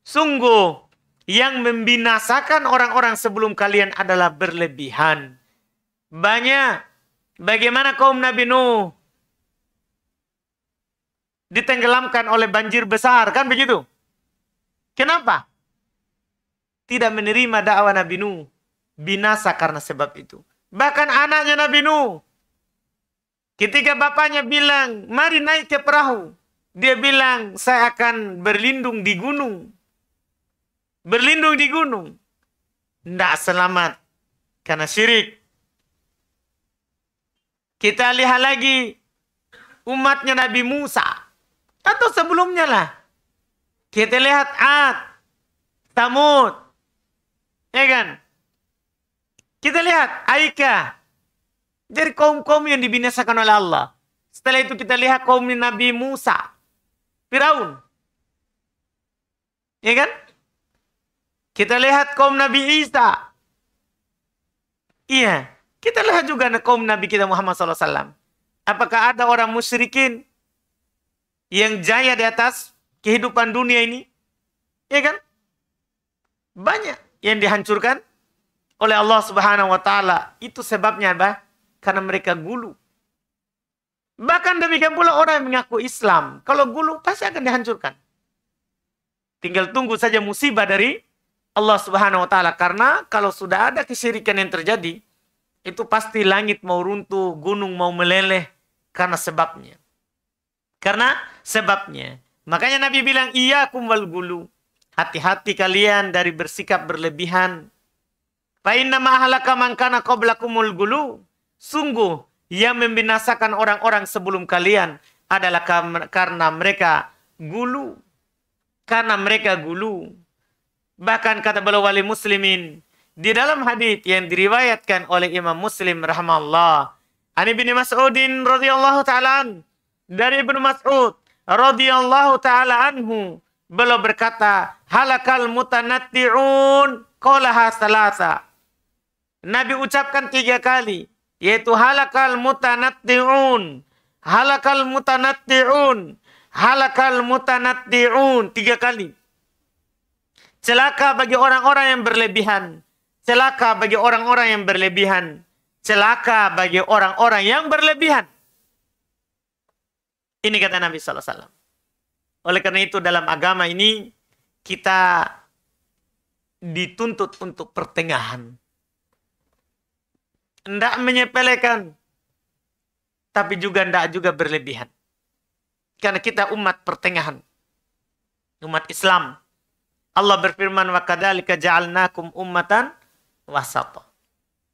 Sungguh yang membinasakan orang-orang sebelum kalian adalah berlebihan. Banyak. Bagaimana kaum Nabi Nuh ditenggelamkan oleh banjir besar, kan begitu? Kenapa? Tidak menerima dakwah Nabi Nuh. Binasa karena sebab itu. Bahkan anaknya Nabi Nuh Ketika bapaknya bilang, mari naik ke perahu. Dia bilang, saya akan berlindung di gunung. Berlindung di gunung. Tidak selamat. Karena syirik. Kita lihat lagi umatnya Nabi Musa. Atau sebelumnya lah. Kita lihat Ad. Tamud, Ya kan? Kita lihat Aika. Jadi kaum-kaum yang dibinasakan oleh Allah. Setelah itu kita lihat kaum Nabi Musa. Firaun. Ya kan? Kita lihat kaum Nabi Isa. Iya. Kita lihat juga kaum Nabi kita Muhammad SAW. Apakah ada orang musyrikin yang jaya di atas kehidupan dunia ini? Ya kan? Banyak yang dihancurkan oleh Allah Subhanahu wa taala. Itu sebabnya apa? karena mereka gulu. Bahkan demikian pula orang yang mengaku Islam. Kalau gulu pasti akan dihancurkan. Tinggal tunggu saja musibah dari Allah Subhanahu wa taala karena kalau sudah ada kesyirikan yang terjadi itu pasti langit mau runtuh, gunung mau meleleh karena sebabnya. Karena sebabnya. Makanya Nabi bilang iya kumbal gulu. Hati-hati kalian dari bersikap berlebihan. Fa inna ma ahlaka man kana qablakumul gulu Sungguh yang membinasakan orang-orang sebelum kalian adalah karena mereka gulu. Karena mereka gulu. Bahkan kata beliau wali muslimin. Di dalam hadis yang diriwayatkan oleh Imam Muslim Rahmatullah, Ani bin Mas'udin radhiyallahu ta'ala dari Ibnu Mas'ud radhiyallahu taala anhu beliau berkata halakal mutanatti'un qalaha salasa Nabi ucapkan tiga kali yaitu halakal mutanatti'un halakal mutanatti'un halakal mutanatti'un tiga kali celaka bagi orang-orang yang berlebihan celaka bagi orang-orang yang berlebihan celaka bagi orang-orang yang berlebihan ini kata Nabi SAW alaihi wasallam oleh karena itu dalam agama ini kita dituntut untuk pertengahan tidak menyepelekan. Tapi juga tidak juga berlebihan. Karena kita umat pertengahan. Umat Islam. Allah berfirman, wa kadalika ja'alnakum ummatan wasata.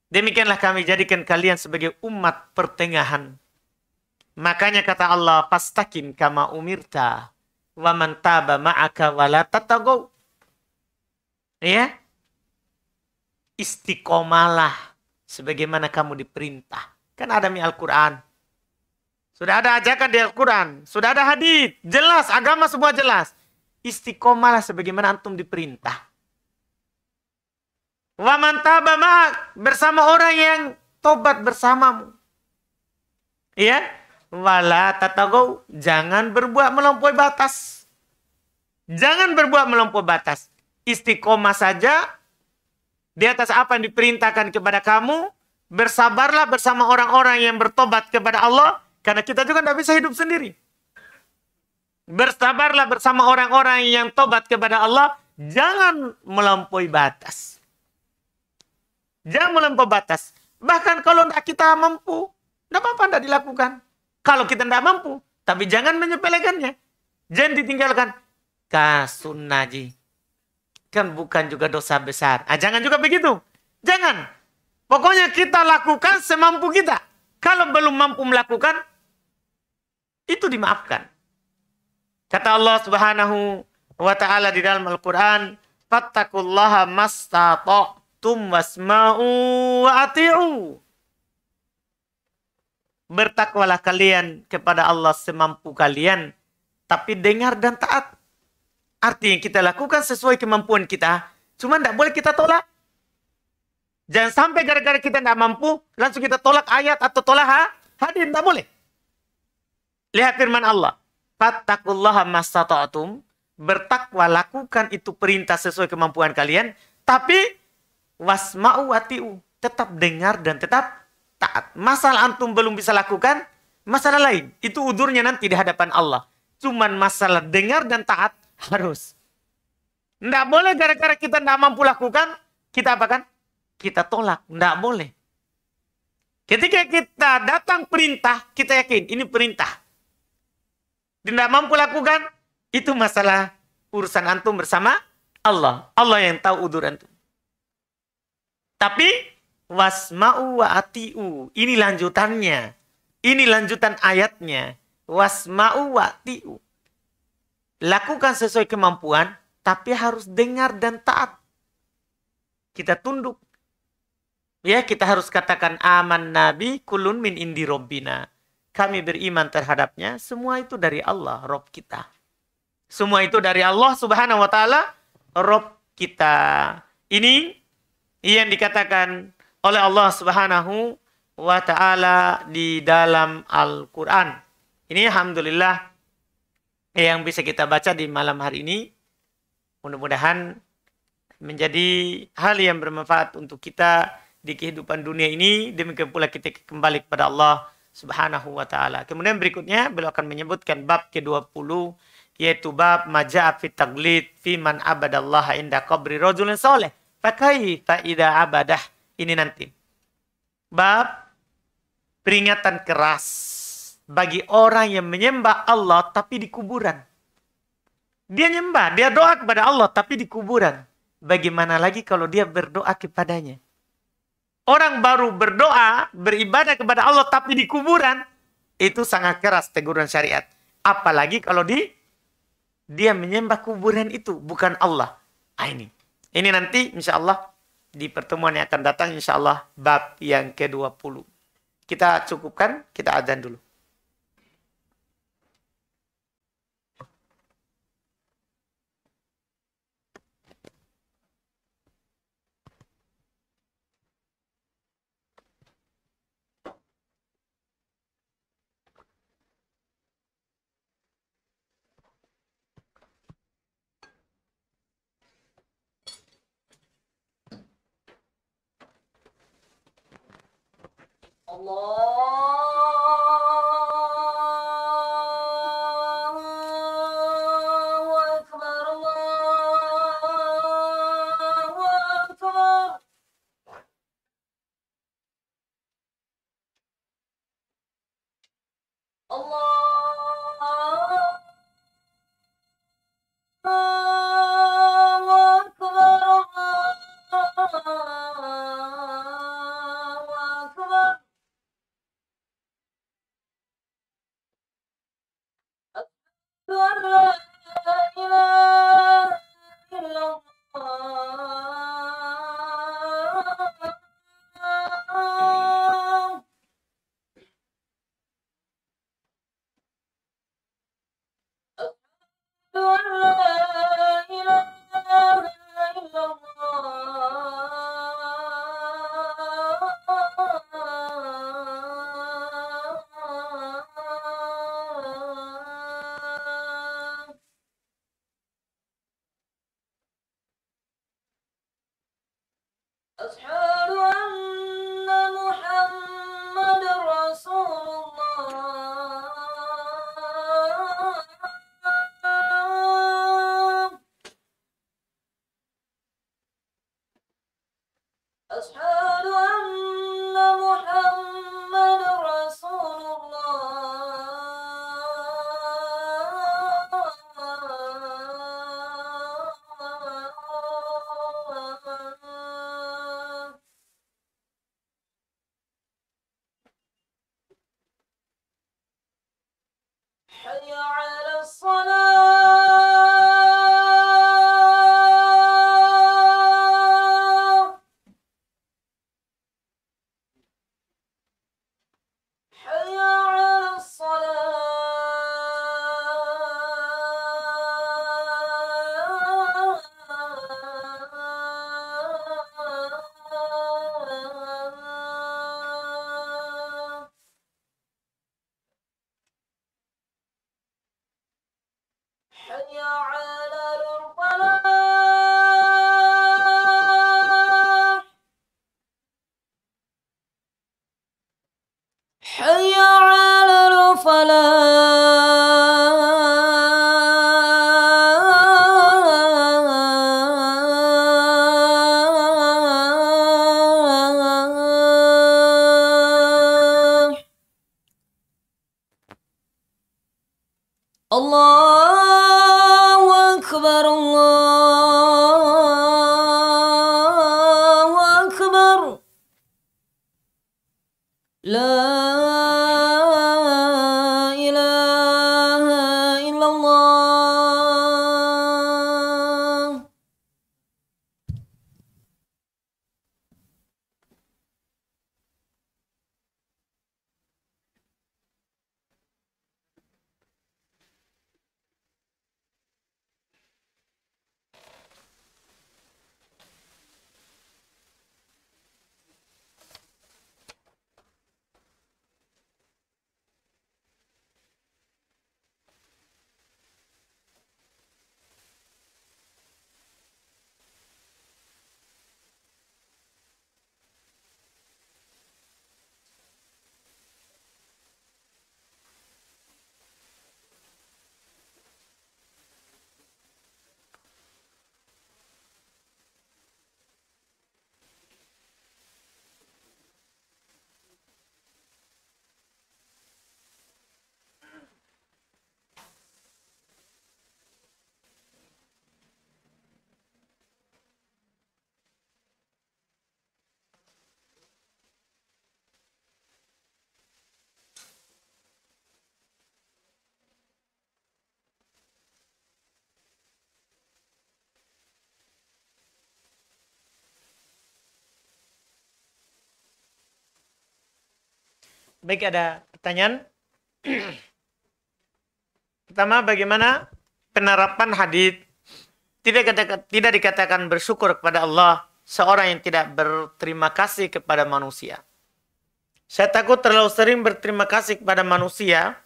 Demikianlah kami jadikan kalian sebagai umat pertengahan. Makanya kata Allah, "Fastakim kama umirta wa man taba ma'aka wa la tatagaw." Ya. Istiqomalah sebagaimana kamu diperintah. Kan ada di Al-Quran. Sudah ada ajakan di Al-Quran. Sudah ada hadis. Jelas, agama semua jelas. Istiqomalah sebagaimana antum diperintah. Waman tabama bersama orang yang tobat bersamamu. Iya, wala tatagau jangan berbuat melampaui batas. Jangan berbuat melampaui batas. Istiqomah saja di atas apa yang diperintahkan kepada kamu, bersabarlah bersama orang-orang yang bertobat kepada Allah, karena kita juga tidak bisa hidup sendiri. Bersabarlah bersama orang-orang yang tobat kepada Allah, jangan melampaui batas. Jangan melampaui batas. Bahkan kalau tidak kita mampu, tidak apa-apa tidak dilakukan. Kalau kita tidak mampu, tapi jangan menyepelekannya. Jangan ditinggalkan. Kasunaji kan bukan juga dosa besar. Ah, jangan juga begitu. Jangan. Pokoknya kita lakukan semampu kita. Kalau belum mampu melakukan, itu dimaafkan. Kata Allah Subhanahu wa taala di dalam Al-Qur'an, Fattakullaha mastata'tum wasma'u wa ati'u." Bertakwalah kalian kepada Allah semampu kalian, tapi dengar dan taat. Artinya kita lakukan sesuai kemampuan kita. Cuma tidak boleh kita tolak. Jangan sampai gara-gara kita tidak mampu, langsung kita tolak ayat atau tolak ha? hadir. Tidak boleh. Lihat firman Allah. Fattakullaha mastata'atum. Bertakwa, lakukan itu perintah sesuai kemampuan kalian. Tapi, wasma'u wati'u. Tetap dengar dan tetap taat. Masalah antum belum bisa lakukan, masalah lain. Itu udurnya nanti di hadapan Allah. Cuman masalah dengar dan taat, harus. Tidak boleh gara-gara kita tidak mampu lakukan, kita apa kan Kita tolak. Tidak boleh. Ketika kita datang perintah, kita yakin ini perintah. Tidak mampu lakukan, itu masalah urusan antum bersama Allah. Allah yang tahu udur antum. Tapi wasma'u wa Ini lanjutannya. Ini lanjutan ayatnya. Wasma'u wa Lakukan sesuai kemampuan, tapi harus dengar dan taat. Kita tunduk. Ya, kita harus katakan aman nabi kulun min indi robbina. Kami beriman terhadapnya, semua itu dari Allah, Rob kita. Semua itu dari Allah subhanahu wa ta'ala, Rob kita. Ini yang dikatakan oleh Allah subhanahu wa ta'ala di dalam Al-Quran. Ini Alhamdulillah yang bisa kita baca di malam hari ini mudah-mudahan menjadi hal yang bermanfaat untuk kita di kehidupan dunia ini demikian pula kita kembali kepada Allah Subhanahu wa taala. Kemudian berikutnya beliau akan menyebutkan bab ke-20 yaitu bab maja'a fi taglid fi man abadallaha inda qabri rajulin saleh. Fakai faida abadah ini nanti. Bab peringatan keras bagi orang yang menyembah Allah tapi di kuburan. Dia nyembah, dia doa kepada Allah tapi di kuburan. Bagaimana lagi kalau dia berdoa kepadanya? Orang baru berdoa, beribadah kepada Allah tapi di kuburan, itu sangat keras teguran syariat. Apalagi kalau di dia menyembah kuburan itu bukan Allah. Ah, ini. Ini nanti insya Allah di pertemuan yang akan datang insya Allah bab yang ke-20. Kita cukupkan, kita adzan dulu. 哦。Baik ada pertanyaan? [clears throat] Pertama, bagaimana penerapan hadis tidak tidak dikatakan bersyukur kepada Allah seorang yang tidak berterima kasih kepada manusia. Saya takut terlalu sering berterima kasih kepada manusia.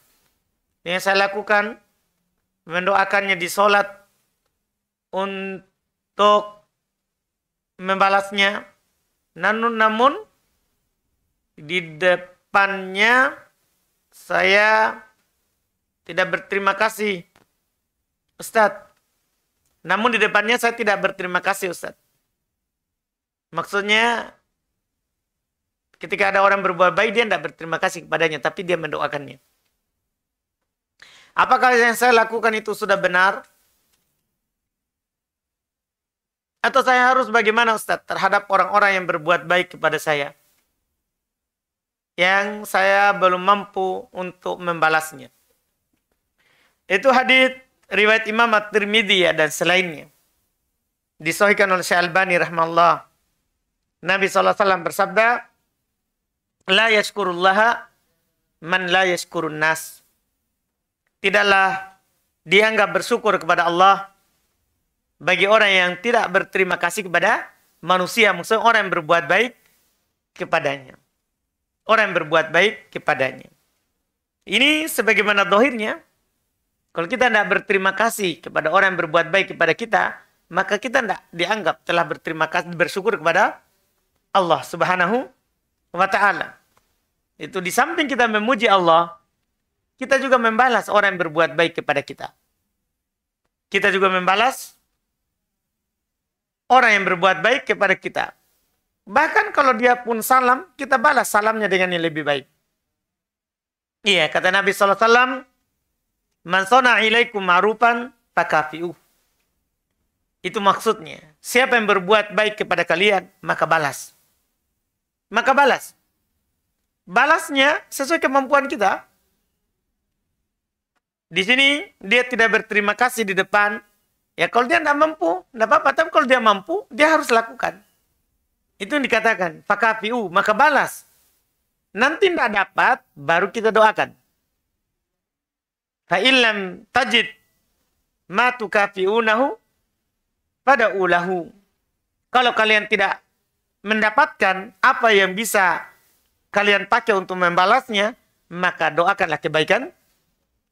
Yang saya lakukan mendoakannya di sholat untuk membalasnya. Namun, namun di depannya saya tidak berterima kasih. Ustadz, namun di depannya saya tidak berterima kasih Ustadz. Maksudnya ketika ada orang berbuat baik dia tidak berterima kasih kepadanya tapi dia mendoakannya. Apakah yang saya lakukan itu sudah benar? Atau saya harus bagaimana Ustadz terhadap orang-orang yang berbuat baik kepada saya? yang saya belum mampu untuk membalasnya. Itu hadis riwayat Imam At-Tirmidzi ya, dan selainnya. Disahihkan oleh Syekh Albani rahmallah. Nabi SAW bersabda, La yashkurullaha man la yashkurun nas. Tidaklah dianggap bersyukur kepada Allah bagi orang yang tidak berterima kasih kepada manusia. Maksudnya orang yang berbuat baik kepadanya orang yang berbuat baik kepadanya. Ini sebagaimana dohirnya, kalau kita tidak berterima kasih kepada orang yang berbuat baik kepada kita, maka kita tidak dianggap telah berterima kasih, bersyukur kepada Allah subhanahu wa ta'ala. Itu di samping kita memuji Allah, kita juga membalas orang yang berbuat baik kepada kita. Kita juga membalas orang yang berbuat baik kepada kita. Bahkan kalau dia pun salam, kita balas salamnya dengan yang lebih baik. Iya, kata Nabi SAW, Man sona ilaikum marupan takafi'uh. Itu maksudnya. Siapa yang berbuat baik kepada kalian, maka balas. Maka balas. Balasnya sesuai kemampuan kita. Di sini dia tidak berterima kasih di depan. Ya kalau dia tidak mampu, tidak apa-apa. Tapi kalau dia mampu, dia harus lakukan. Itu yang dikatakan. Fakafiu, maka balas. Nanti tidak dapat, baru kita doakan. Fa'ilam tajid ma tukafiunahu pada ulahu. Kalau kalian tidak mendapatkan apa yang bisa kalian pakai untuk membalasnya, maka doakanlah kebaikan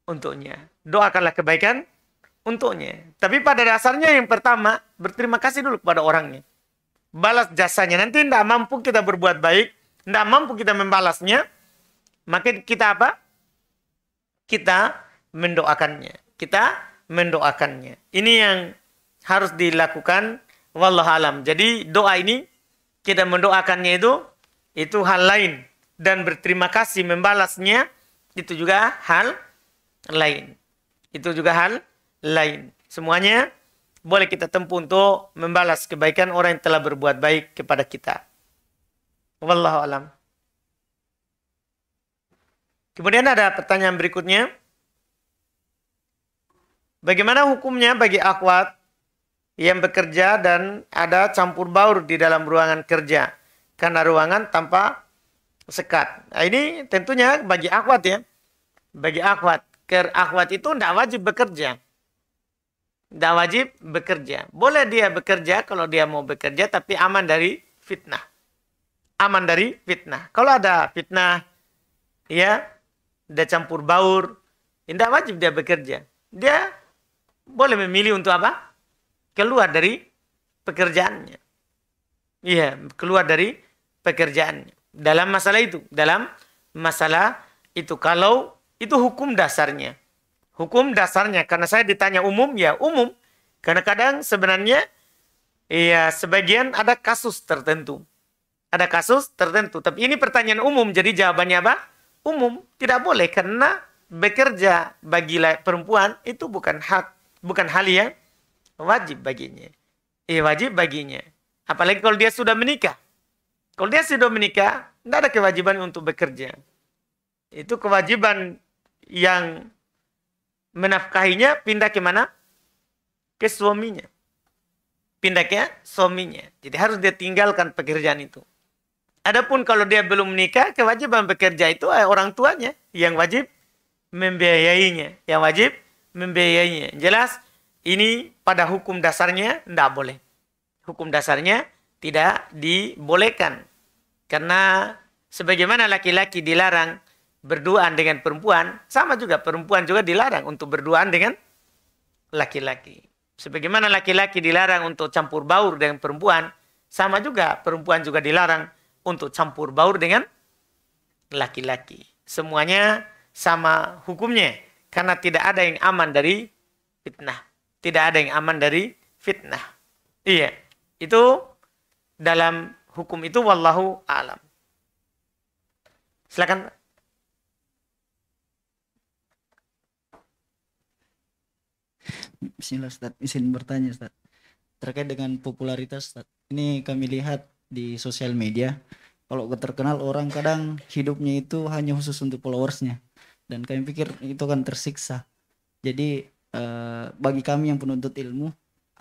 untuknya. Doakanlah kebaikan untuknya. Tapi pada dasarnya yang pertama, berterima kasih dulu kepada orangnya balas jasanya. Nanti tidak mampu kita berbuat baik, tidak mampu kita membalasnya, maka kita apa? Kita mendoakannya. Kita mendoakannya. Ini yang harus dilakukan wallahualam alam. Jadi doa ini kita mendoakannya itu itu hal lain dan berterima kasih membalasnya itu juga hal lain. Itu juga hal lain. Semuanya boleh kita tempuh untuk membalas kebaikan orang yang telah berbuat baik kepada kita. Wallahu alam. Kemudian ada pertanyaan berikutnya. Bagaimana hukumnya bagi akhwat yang bekerja dan ada campur baur di dalam ruangan kerja karena ruangan tanpa sekat. Nah, ini tentunya bagi akhwat ya. Bagi akhwat, ker akhwat itu tidak wajib bekerja dan wajib bekerja. Boleh dia bekerja kalau dia mau bekerja, tapi aman dari fitnah. Aman dari fitnah. Kalau ada fitnah, ya, ada campur baur, tidak wajib dia bekerja. Dia boleh memilih untuk apa? Keluar dari pekerjaannya. Iya, keluar dari pekerjaannya. Dalam masalah itu, dalam masalah itu kalau itu hukum dasarnya hukum dasarnya. Karena saya ditanya umum, ya umum. Karena kadang sebenarnya ya sebagian ada kasus tertentu. Ada kasus tertentu. Tapi ini pertanyaan umum, jadi jawabannya apa? Umum. Tidak boleh karena bekerja bagi perempuan itu bukan hak, bukan hal yang wajib baginya. Eh, wajib baginya. Apalagi kalau dia sudah menikah. Kalau dia sudah menikah, tidak ada kewajiban untuk bekerja. Itu kewajiban yang menafkahinya pindah ke mana? Ke suaminya. Pindah ke suaminya. Jadi harus dia tinggalkan pekerjaan itu. Adapun kalau dia belum menikah, kewajiban bekerja itu eh, orang tuanya yang wajib membiayainya. Yang wajib membiayainya. Jelas ini pada hukum dasarnya tidak boleh. Hukum dasarnya tidak dibolehkan. Karena sebagaimana laki-laki dilarang berduaan dengan perempuan, sama juga perempuan juga dilarang untuk berduaan dengan laki-laki. Sebagaimana laki-laki dilarang untuk campur baur dengan perempuan, sama juga perempuan juga dilarang untuk campur baur dengan laki-laki. Semuanya sama hukumnya karena tidak ada yang aman dari fitnah. Tidak ada yang aman dari fitnah. Iya, itu dalam hukum itu wallahu alam. Silakan. Bismillah Ustaz, izin bertanya Ustaz. Terkait dengan popularitas Ustaz, ini kami lihat di sosial media, kalau terkenal orang kadang hidupnya itu hanya khusus untuk followersnya. Dan kami pikir itu kan tersiksa. Jadi eh, bagi kami yang penuntut ilmu,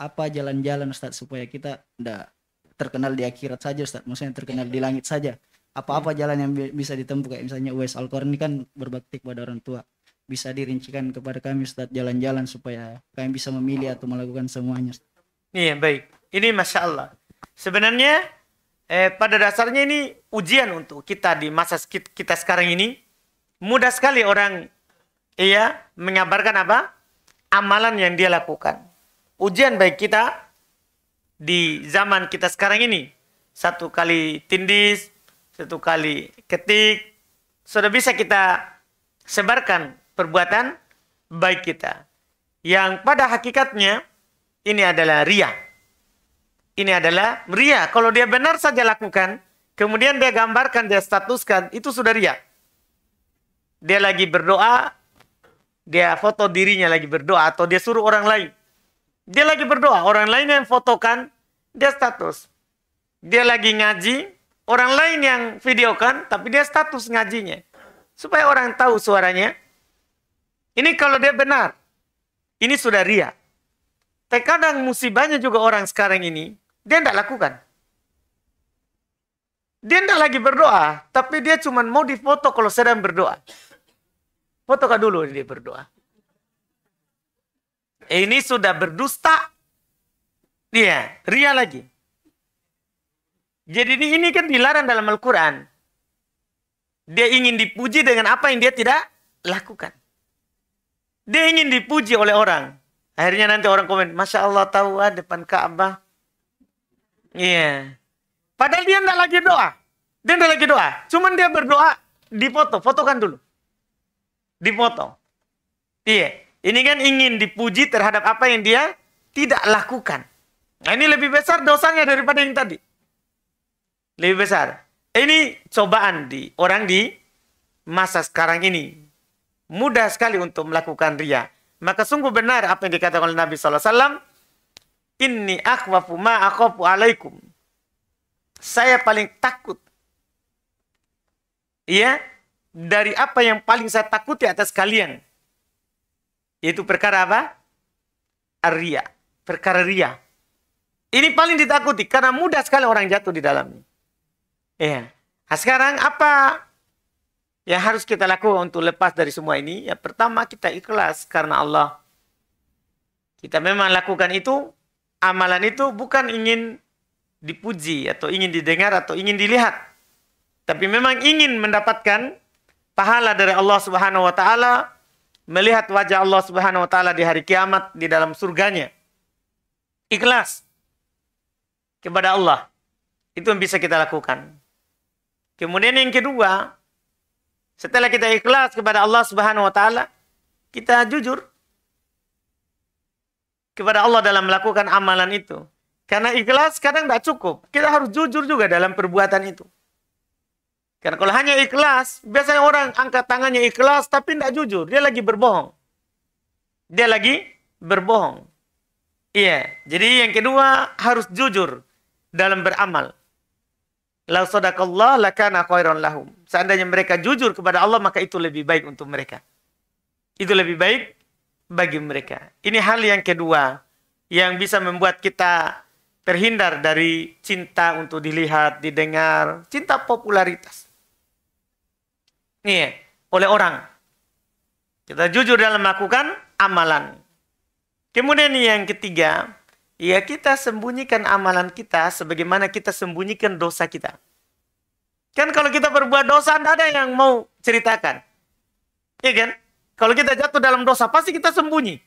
apa jalan-jalan Ustaz supaya kita tidak terkenal di akhirat saja Ustaz, maksudnya terkenal di langit saja. Apa-apa ya. jalan yang bisa ditempuh kayak misalnya Uwais al ini kan berbakti kepada orang tua bisa dirincikan kepada kami Ustaz jalan-jalan supaya kami bisa memilih atau melakukan semuanya. Iya baik. Ini masya Allah. Sebenarnya eh, pada dasarnya ini ujian untuk kita di masa kita sekarang ini mudah sekali orang iya mengabarkan apa amalan yang dia lakukan. Ujian baik kita di zaman kita sekarang ini satu kali tindis, satu kali ketik sudah bisa kita sebarkan perbuatan baik kita. Yang pada hakikatnya ini adalah ria. Ini adalah ria. Kalau dia benar saja lakukan, kemudian dia gambarkan, dia statuskan, itu sudah ria. Dia lagi berdoa, dia foto dirinya lagi berdoa, atau dia suruh orang lain. Dia lagi berdoa, orang lain yang fotokan, dia status. Dia lagi ngaji, orang lain yang videokan, tapi dia status ngajinya. Supaya orang tahu suaranya, ini kalau dia benar. Ini sudah ria. Terkadang musibahnya juga orang sekarang ini, dia tidak lakukan. Dia tidak lagi berdoa, tapi dia cuma mau difoto kalau sedang berdoa. Fotokan dulu dia berdoa. Ini sudah berdusta. Dia, ria lagi. Jadi ini kan dilarang dalam Al-Quran. Dia ingin dipuji dengan apa yang dia tidak lakukan. Dia ingin dipuji oleh orang. Akhirnya nanti orang komen, Masya Allah tahu ah, depan Ka'bah. Iya. Yeah. Padahal dia tidak lagi doa. Dia tidak lagi doa. Cuman dia berdoa, dipoto. Fotokan dulu. Dipoto. Iya. Yeah. Ini kan ingin dipuji terhadap apa yang dia tidak lakukan. Nah, ini lebih besar dosanya daripada yang tadi. Lebih besar. Ini cobaan di orang di masa sekarang ini mudah sekali untuk melakukan ria. Maka sungguh benar apa yang dikatakan oleh Nabi SAW. Ini akhwafu ma alaikum. Saya paling takut. Iya. Dari apa yang paling saya takuti atas kalian. Yaitu perkara apa? Ria. Perkara ria. Ini paling ditakuti karena mudah sekali orang jatuh di dalamnya. Iya. Nah, sekarang apa yang harus kita lakukan untuk lepas dari semua ini, yang pertama kita ikhlas karena Allah. Kita memang lakukan itu, amalan itu bukan ingin dipuji atau ingin didengar atau ingin dilihat. Tapi memang ingin mendapatkan pahala dari Allah Subhanahu wa taala, melihat wajah Allah Subhanahu wa taala di hari kiamat di dalam surganya. Ikhlas kepada Allah. Itu yang bisa kita lakukan. Kemudian yang kedua, setelah kita ikhlas kepada Allah Subhanahu wa taala, kita jujur kepada Allah dalam melakukan amalan itu. Karena ikhlas kadang tidak cukup. Kita harus jujur juga dalam perbuatan itu. Karena kalau hanya ikhlas, biasanya orang angkat tangannya ikhlas tapi tidak jujur. Dia lagi berbohong. Dia lagi berbohong. Iya, jadi yang kedua harus jujur dalam beramal lahum. Seandainya mereka jujur kepada Allah, maka itu lebih baik untuk mereka. Itu lebih baik bagi mereka. Ini hal yang kedua yang bisa membuat kita terhindar dari cinta untuk dilihat, didengar, cinta popularitas. Nih, oleh orang. Kita jujur dalam melakukan amalan. Kemudian yang ketiga, ya kita sembunyikan amalan kita sebagaimana kita sembunyikan dosa kita. Kan kalau kita berbuat dosa, tidak ada yang mau ceritakan. Iya kan? Kalau kita jatuh dalam dosa, pasti kita sembunyi.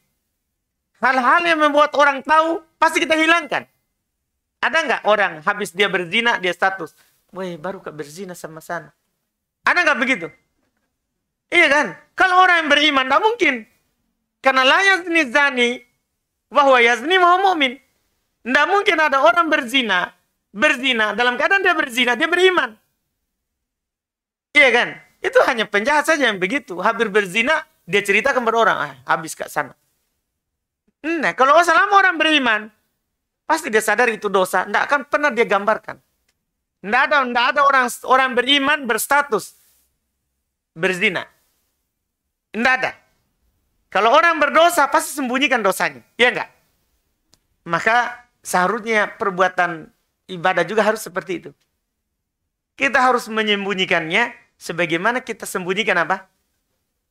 Hal-hal yang membuat orang tahu, pasti kita hilangkan. Ada nggak orang habis dia berzina, dia status. woi baru ke berzina sama sana. Ada nggak begitu? Iya kan? Kalau orang yang beriman, tidak mungkin. Karena layak zani bahwa yazni mau mukmin. Tidak mungkin ada orang berzina. Berzina. Dalam keadaan dia berzina, dia beriman. Iya kan? Itu hanya penjahat saja yang begitu. Habis berzina, dia cerita kepada orang. Ah, habis ke sana. Nah, kalau selama orang beriman, pasti dia sadar itu dosa. Tidak akan pernah dia gambarkan. Tidak ada, tidak ada orang orang beriman berstatus berzina. Tidak ada. Kalau orang berdosa pasti sembunyikan dosanya, ya enggak? Maka seharusnya perbuatan ibadah juga harus seperti itu. Kita harus menyembunyikannya sebagaimana kita sembunyikan apa?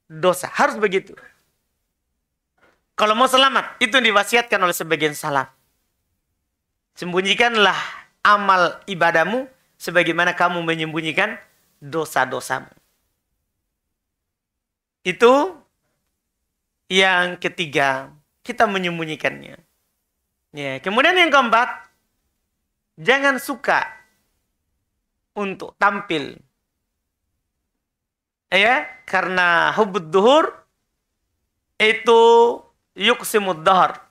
Dosa. Harus begitu. Kalau mau selamat, itu diwasiatkan oleh sebagian salaf. Sembunyikanlah amal ibadahmu sebagaimana kamu menyembunyikan dosa-dosamu. Itu yang ketiga, kita menyembunyikannya. Ya, kemudian yang keempat, jangan suka untuk tampil. Ya, karena hubud duhur itu yuksimud dahar.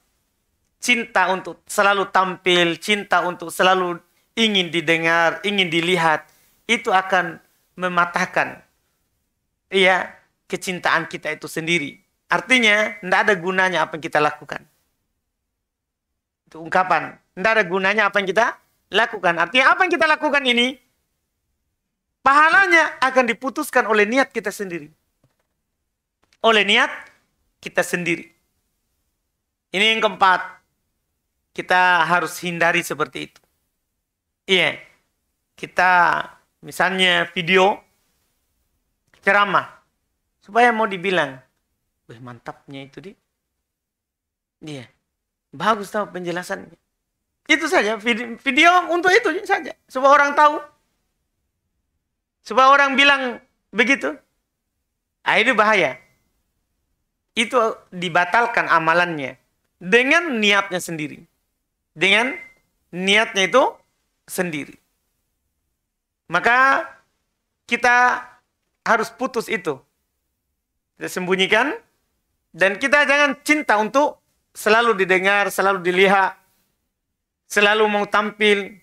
Cinta untuk selalu tampil, cinta untuk selalu ingin didengar, ingin dilihat, itu akan mematahkan ya kecintaan kita itu sendiri. Artinya, tidak ada gunanya apa yang kita lakukan. Itu ungkapan. Tidak ada gunanya apa yang kita lakukan. Artinya apa yang kita lakukan ini, pahalanya akan diputuskan oleh niat kita sendiri. Oleh niat kita sendiri. Ini yang keempat. Kita harus hindari seperti itu. Iya. Kita misalnya video ceramah. Supaya mau dibilang, Wih, mantapnya itu di dia. Bagus tahu penjelasannya. Itu saja video, video untuk itu saja. Semua orang tahu. Semua orang bilang begitu. Ah, itu bahaya. Itu dibatalkan amalannya dengan niatnya sendiri. Dengan niatnya itu sendiri. Maka kita harus putus itu. Kita sembunyikan dan kita jangan cinta untuk selalu didengar, selalu dilihat, selalu mau tampil.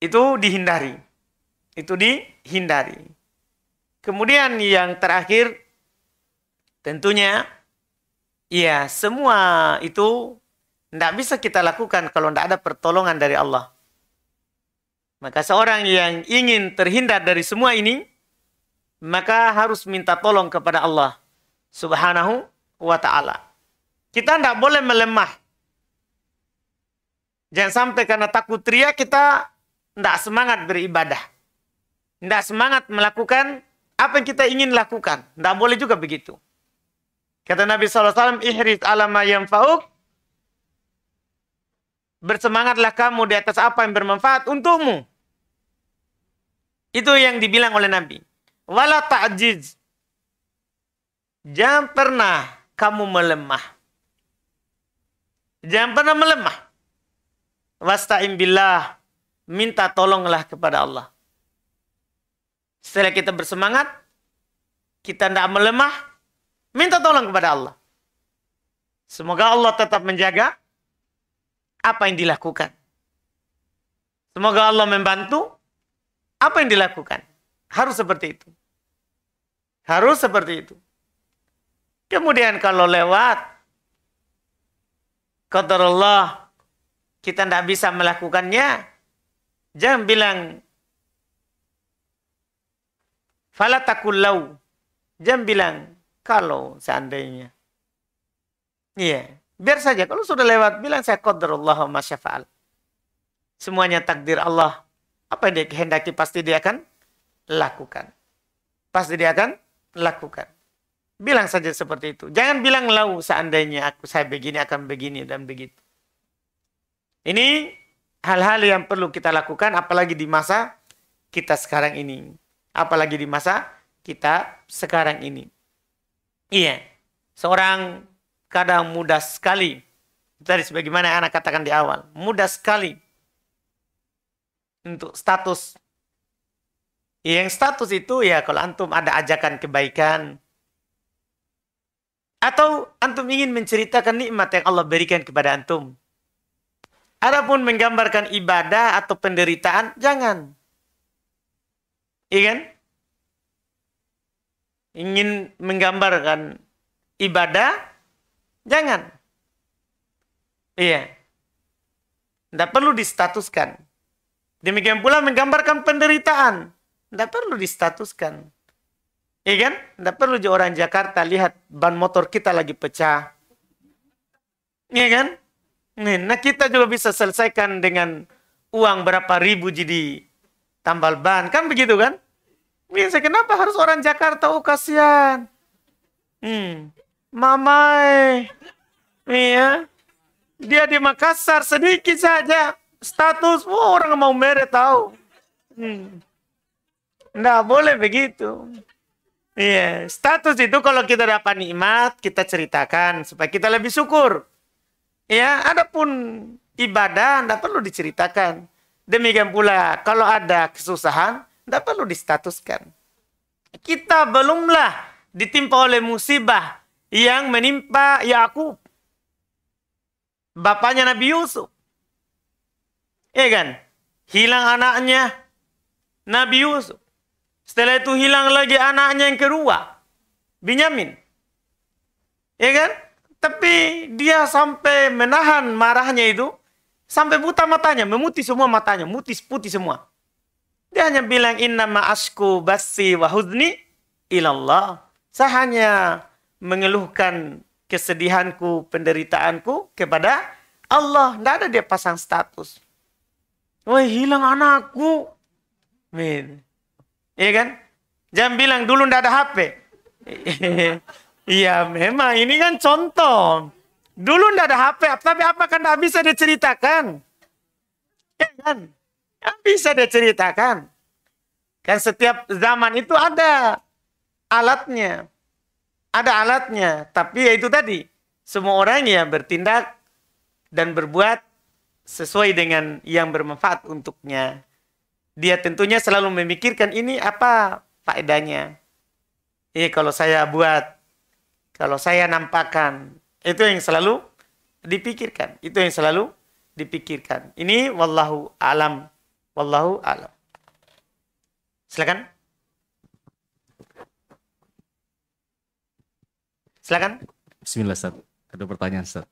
Itu dihindari. Itu dihindari. Kemudian yang terakhir tentunya ya semua itu tidak bisa kita lakukan kalau tidak ada pertolongan dari Allah. Maka seorang yang ingin terhindar dari semua ini, maka harus minta tolong kepada Allah Subhanahu wa taala. Kita tidak boleh melemah. Jangan sampai karena takut ria kita tidak semangat beribadah. Tidak semangat melakukan apa yang kita ingin lakukan. Tidak boleh juga begitu. Kata Nabi SAW, ihrit alama yang fauk. Bersemangatlah kamu di atas apa yang bermanfaat untukmu. Itu yang dibilang oleh Nabi wala ta'jiz. Jangan pernah kamu melemah. Jangan pernah melemah. Wasta'in billah. Minta tolonglah kepada Allah. Setelah kita bersemangat, kita tidak melemah, minta tolong kepada Allah. Semoga Allah tetap menjaga apa yang dilakukan. Semoga Allah membantu apa yang dilakukan. Harus seperti itu. Harus seperti itu. Kemudian kalau lewat, kotor Allah, kita tidak bisa melakukannya, jangan bilang, falatakullau, jangan bilang, kalau seandainya. Iya, biar saja. Kalau sudah lewat, bilang saya kotor masya masyafa'al. Semuanya takdir Allah. Apa yang dia pasti dia akan lakukan. Pasti dia akan lakukan. Bilang saja seperti itu. Jangan bilang lau seandainya aku saya begini akan begini dan begitu. Ini hal-hal yang perlu kita lakukan apalagi di masa kita sekarang ini. Apalagi di masa kita sekarang ini. Iya. Seorang kadang mudah sekali. Tadi sebagaimana anak katakan di awal. Mudah sekali untuk status yang status itu ya kalau antum ada ajakan kebaikan. Atau antum ingin menceritakan nikmat yang Allah berikan kepada antum. Adapun menggambarkan ibadah atau penderitaan, jangan. Iya kan? Ingin menggambarkan ibadah, jangan. Iya. Tidak perlu distatuskan. Demikian pula menggambarkan penderitaan. Tidak perlu distatuskan. Iya kan? Tidak perlu orang Jakarta lihat ban motor kita lagi pecah. Iya kan? Nah kita juga bisa selesaikan dengan uang berapa ribu jadi tambal ban. Kan begitu kan? Bisa, iya, kenapa harus orang Jakarta? Oh kasihan. Hmm. Mamai. Iya. Dia di Makassar sedikit saja. Status oh, orang mau merek tahu. Hmm. Nggak boleh begitu. Iya, yeah. status itu kalau kita dapat nikmat, kita ceritakan supaya kita lebih syukur. Ya, yeah. adapun ibadah tidak perlu diceritakan. Demikian pula kalau ada kesusahan, tidak perlu distatuskan. Kita belumlah ditimpa oleh musibah yang menimpa Yakub. Bapaknya Nabi Yusuf. Iya kan? Hilang anaknya Nabi Yusuf. Setelah itu hilang lagi anaknya yang kedua. Binyamin. Ya kan? Tapi dia sampai menahan marahnya itu. Sampai buta matanya. Memutih semua matanya. Mutis putih semua. Dia hanya bilang inna ma'asku basi wa ilallah. Saya hanya mengeluhkan kesedihanku, penderitaanku kepada Allah. Tidak ada dia pasang status. Wah hilang anakku. Min. Iya kan? Jangan bilang dulu ndak ada HP. [laughs] Iya memang ini kan contoh. Dulu ndak ada HP, tapi apa kan ndak bisa diceritakan? Iya kan? Nggak bisa diceritakan. Kan setiap zaman itu ada alatnya. Ada alatnya, tapi ya itu tadi. Semua orang ya bertindak dan berbuat sesuai dengan yang bermanfaat untuknya dia tentunya selalu memikirkan ini apa faedahnya. Ini iya, kalau saya buat, kalau saya nampakkan, itu yang selalu dipikirkan. Itu yang selalu dipikirkan. Ini wallahu alam, wallahu alam. Silakan. Silakan. Bismillah, Ustaz. Ada pertanyaan, Ustaz.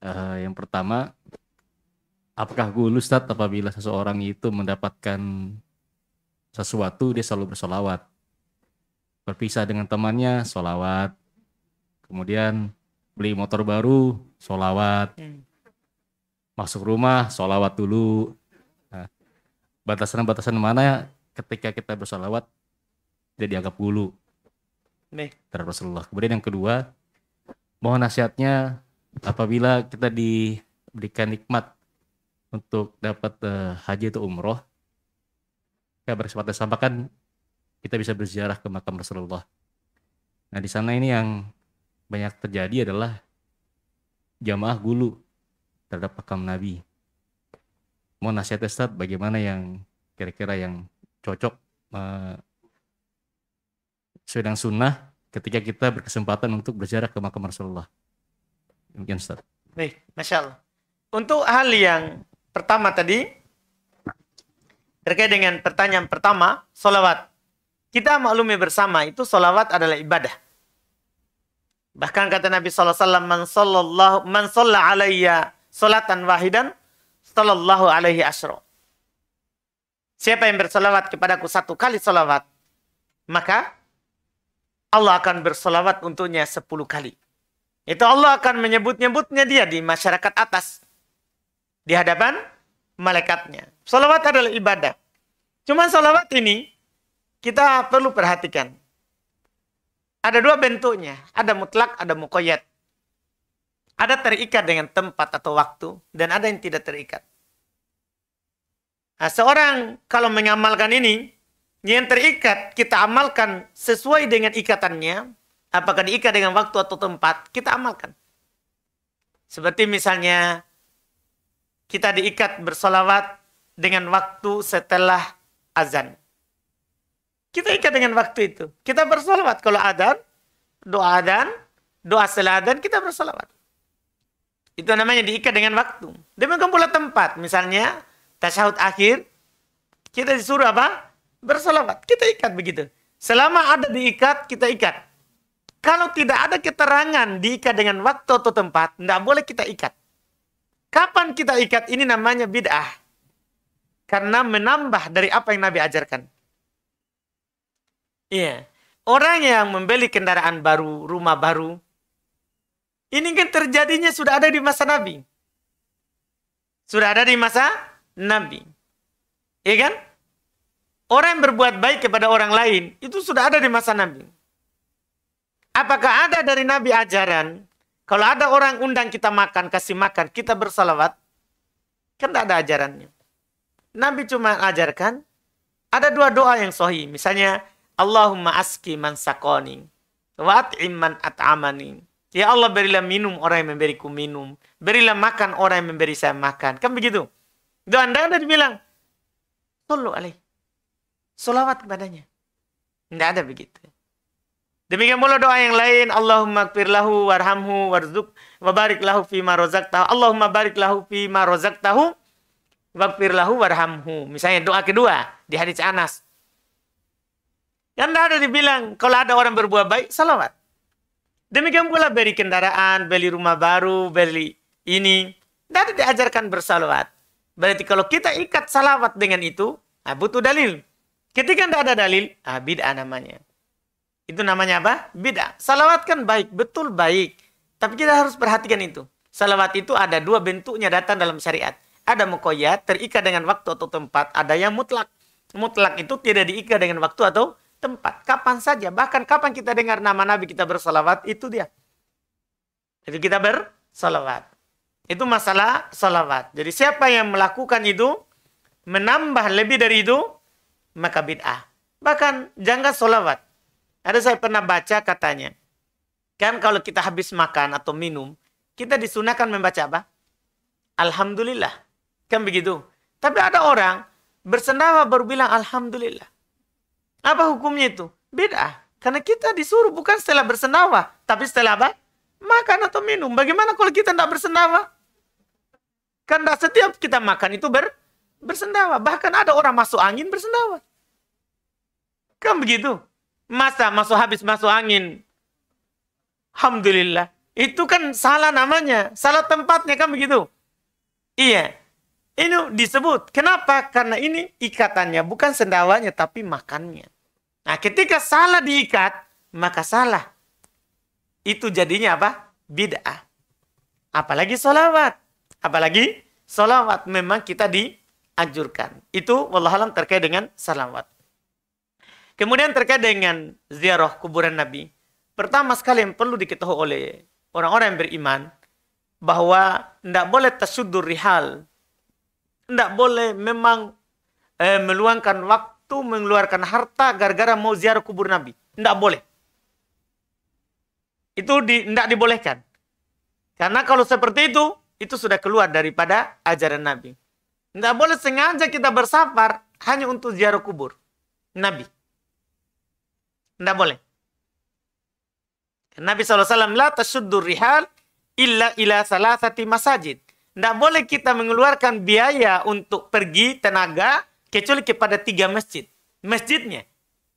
Uh, yang pertama, apakah gulu Ustaz apabila seseorang itu mendapatkan sesuatu dia selalu bersolawat berpisah dengan temannya solawat kemudian beli motor baru solawat hmm. masuk rumah solawat dulu batasan nah, batasan-batasan mana ketika kita bersolawat tidak dianggap gulu Nih. terhadap Rasulullah kemudian yang kedua mohon nasihatnya apabila kita diberikan nikmat untuk dapat uh, haji atau umroh ya berkesempatan sama kan kita bisa berziarah ke makam Rasulullah nah di sana ini yang banyak terjadi adalah jamaah gulu terhadap makam Nabi mau nasihat Ustaz bagaimana yang kira-kira yang cocok uh, eh, sedang sunnah ketika kita berkesempatan untuk berziarah ke makam Rasulullah. Demikian Ustaz. Baik, Masya Allah. Untuk hal yang pertama tadi terkait dengan pertanyaan pertama solawat kita maklumi bersama itu solawat adalah ibadah bahkan kata Nabi saw man sallallahu man salla solatan wahidan sallallahu alaihi asro siapa yang bersolawat kepadaku satu kali solawat maka Allah akan bersolawat untuknya sepuluh kali. Itu Allah akan menyebut-nyebutnya dia di masyarakat atas di hadapan malaikatnya. Salawat adalah ibadah. Cuma salawat ini kita perlu perhatikan. Ada dua bentuknya. Ada mutlak, ada mukoyat. Ada terikat dengan tempat atau waktu. Dan ada yang tidak terikat. Nah, seorang kalau mengamalkan ini, yang terikat kita amalkan sesuai dengan ikatannya. Apakah diikat dengan waktu atau tempat, kita amalkan. Seperti misalnya kita diikat bersolawat dengan waktu setelah azan. Kita ikat dengan waktu itu. Kita bersolawat. Kalau azan, doa adan, doa setelah azan kita bersolawat. Itu namanya diikat dengan waktu. Demikian pula tempat. Misalnya, tasyahud akhir, kita disuruh apa? Bersolawat. Kita ikat begitu. Selama ada diikat, kita ikat. Kalau tidak ada keterangan diikat dengan waktu atau tempat, tidak boleh kita ikat. Kapan kita ikat ini namanya bid'ah? Karena menambah dari apa yang Nabi ajarkan. Iya. Orang yang membeli kendaraan baru, rumah baru, ini kan terjadinya sudah ada di masa Nabi. Sudah ada di masa Nabi. Iya kan? Orang yang berbuat baik kepada orang lain, itu sudah ada di masa Nabi. Apakah ada dari Nabi ajaran kalau ada orang undang kita makan, kasih makan, kita bersalawat, kan tidak ada ajarannya. Nabi cuma ajarkan, ada dua doa yang sohi. Misalnya, Allahumma aski man sakoni, wa at'im man at'amani. Ya Allah berilah minum orang yang memberiku minum. Berilah makan orang yang memberi saya makan. Kan begitu. Doa anda kan ada dibilang. Tolong alaih. Salawat kepadanya. Tidak ada begitu. Demikian pula doa yang lain, Allahumma kfirlahu warhamhu warzuk wa barik lahu fi ma razaqtahu. Allahumma barik lahu fi ma razaqtahu waghfir lahu warhamhu. Misalnya doa kedua di hadis Anas. Yang ada dibilang kalau ada orang berbuat baik, salawat. Demikian pula beli kendaraan, beli rumah baru, beli ini. Tidak ada diajarkan bersalawat. Berarti kalau kita ikat salawat dengan itu, nah butuh dalil. Ketika tidak ada dalil, abidah ah, namanya. Itu namanya apa? Bid'ah. Salawat kan baik, betul baik. Tapi kita harus perhatikan itu. Salawat itu ada dua bentuknya datang dalam syariat. Ada mukoyat, terikat dengan waktu atau tempat. Ada yang mutlak. Mutlak itu tidak diikat dengan waktu atau tempat. Kapan saja. Bahkan kapan kita dengar nama Nabi kita bersalawat, itu dia. jadi kita bersalawat. Itu masalah salawat. Jadi siapa yang melakukan itu, menambah lebih dari itu, maka bid'ah. Bahkan jangan salawat ada saya pernah baca katanya. Kan kalau kita habis makan atau minum, kita disunahkan membaca apa? Alhamdulillah. Kan begitu. Tapi ada orang bersendawa baru bilang Alhamdulillah. Apa hukumnya itu? Beda. Karena kita disuruh bukan setelah bersendawa. Tapi setelah apa? Makan atau minum. Bagaimana kalau kita tidak bersendawa? Kan setiap kita makan itu ber, bersendawa. Bahkan ada orang masuk angin bersendawa. Kan begitu. Masa masuk habis masuk angin? Alhamdulillah. Itu kan salah namanya. Salah tempatnya kan begitu. Iya. Ini disebut. Kenapa? Karena ini ikatannya. Bukan sendawanya tapi makannya. Nah ketika salah diikat, maka salah. Itu jadinya apa? Bid'ah. Apalagi solawat. Apalagi solawat memang kita dianjurkan. Itu wallahualam terkait dengan salawat. Kemudian terkait dengan ziarah kuburan Nabi, pertama sekali yang perlu diketahui oleh orang-orang yang beriman bahwa tidak boleh tersudur rihal, tidak boleh memang eh, meluangkan waktu, mengeluarkan harta gara-gara mau ziarah kubur Nabi, tidak boleh. Itu di, dibolehkan. Karena kalau seperti itu, itu sudah keluar daripada ajaran Nabi. Tidak boleh sengaja kita bersafar hanya untuk ziarah kubur Nabi. Tidak boleh. Nabi SAW, La tasuddur rihal illa ila salasati masajid. Tidak boleh kita mengeluarkan biaya untuk pergi tenaga kecuali kepada tiga masjid. Masjidnya,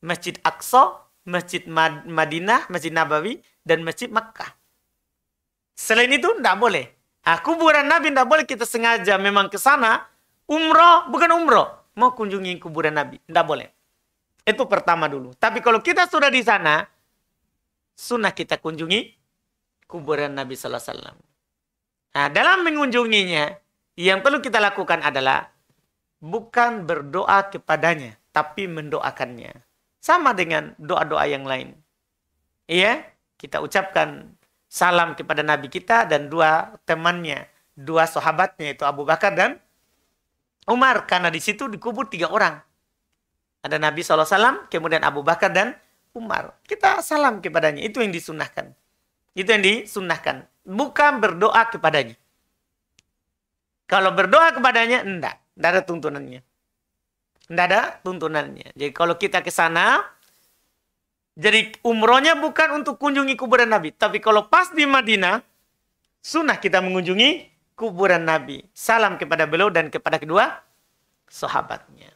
Masjid Aqsa, Masjid Madinah, Masjid Nabawi, dan Masjid Makkah. Selain itu tidak boleh. Nah, kuburan Nabi tidak boleh kita sengaja memang ke sana. Umroh bukan umroh. Mau kunjungi kuburan Nabi. Tidak boleh. Itu pertama dulu. Tapi kalau kita sudah di sana, sunnah kita kunjungi kuburan Nabi Sallallahu Alaihi Wasallam. Nah, dalam mengunjunginya, yang perlu kita lakukan adalah bukan berdoa kepadanya, tapi mendoakannya. Sama dengan doa-doa yang lain. Iya, kita ucapkan salam kepada Nabi kita dan dua temannya, dua sahabatnya itu Abu Bakar dan Umar karena di situ dikubur tiga orang. Ada Nabi SAW, kemudian Abu Bakar dan Umar. Kita salam kepadanya. Itu yang disunahkan. Itu yang disunahkan. Bukan berdoa kepadanya. Kalau berdoa kepadanya, enggak. Enggak ada tuntunannya. Enggak ada tuntunannya. Jadi kalau kita ke sana, jadi umrohnya bukan untuk kunjungi kuburan Nabi. Tapi kalau pas di Madinah, sunnah kita mengunjungi kuburan Nabi. Salam kepada beliau dan kepada kedua sahabatnya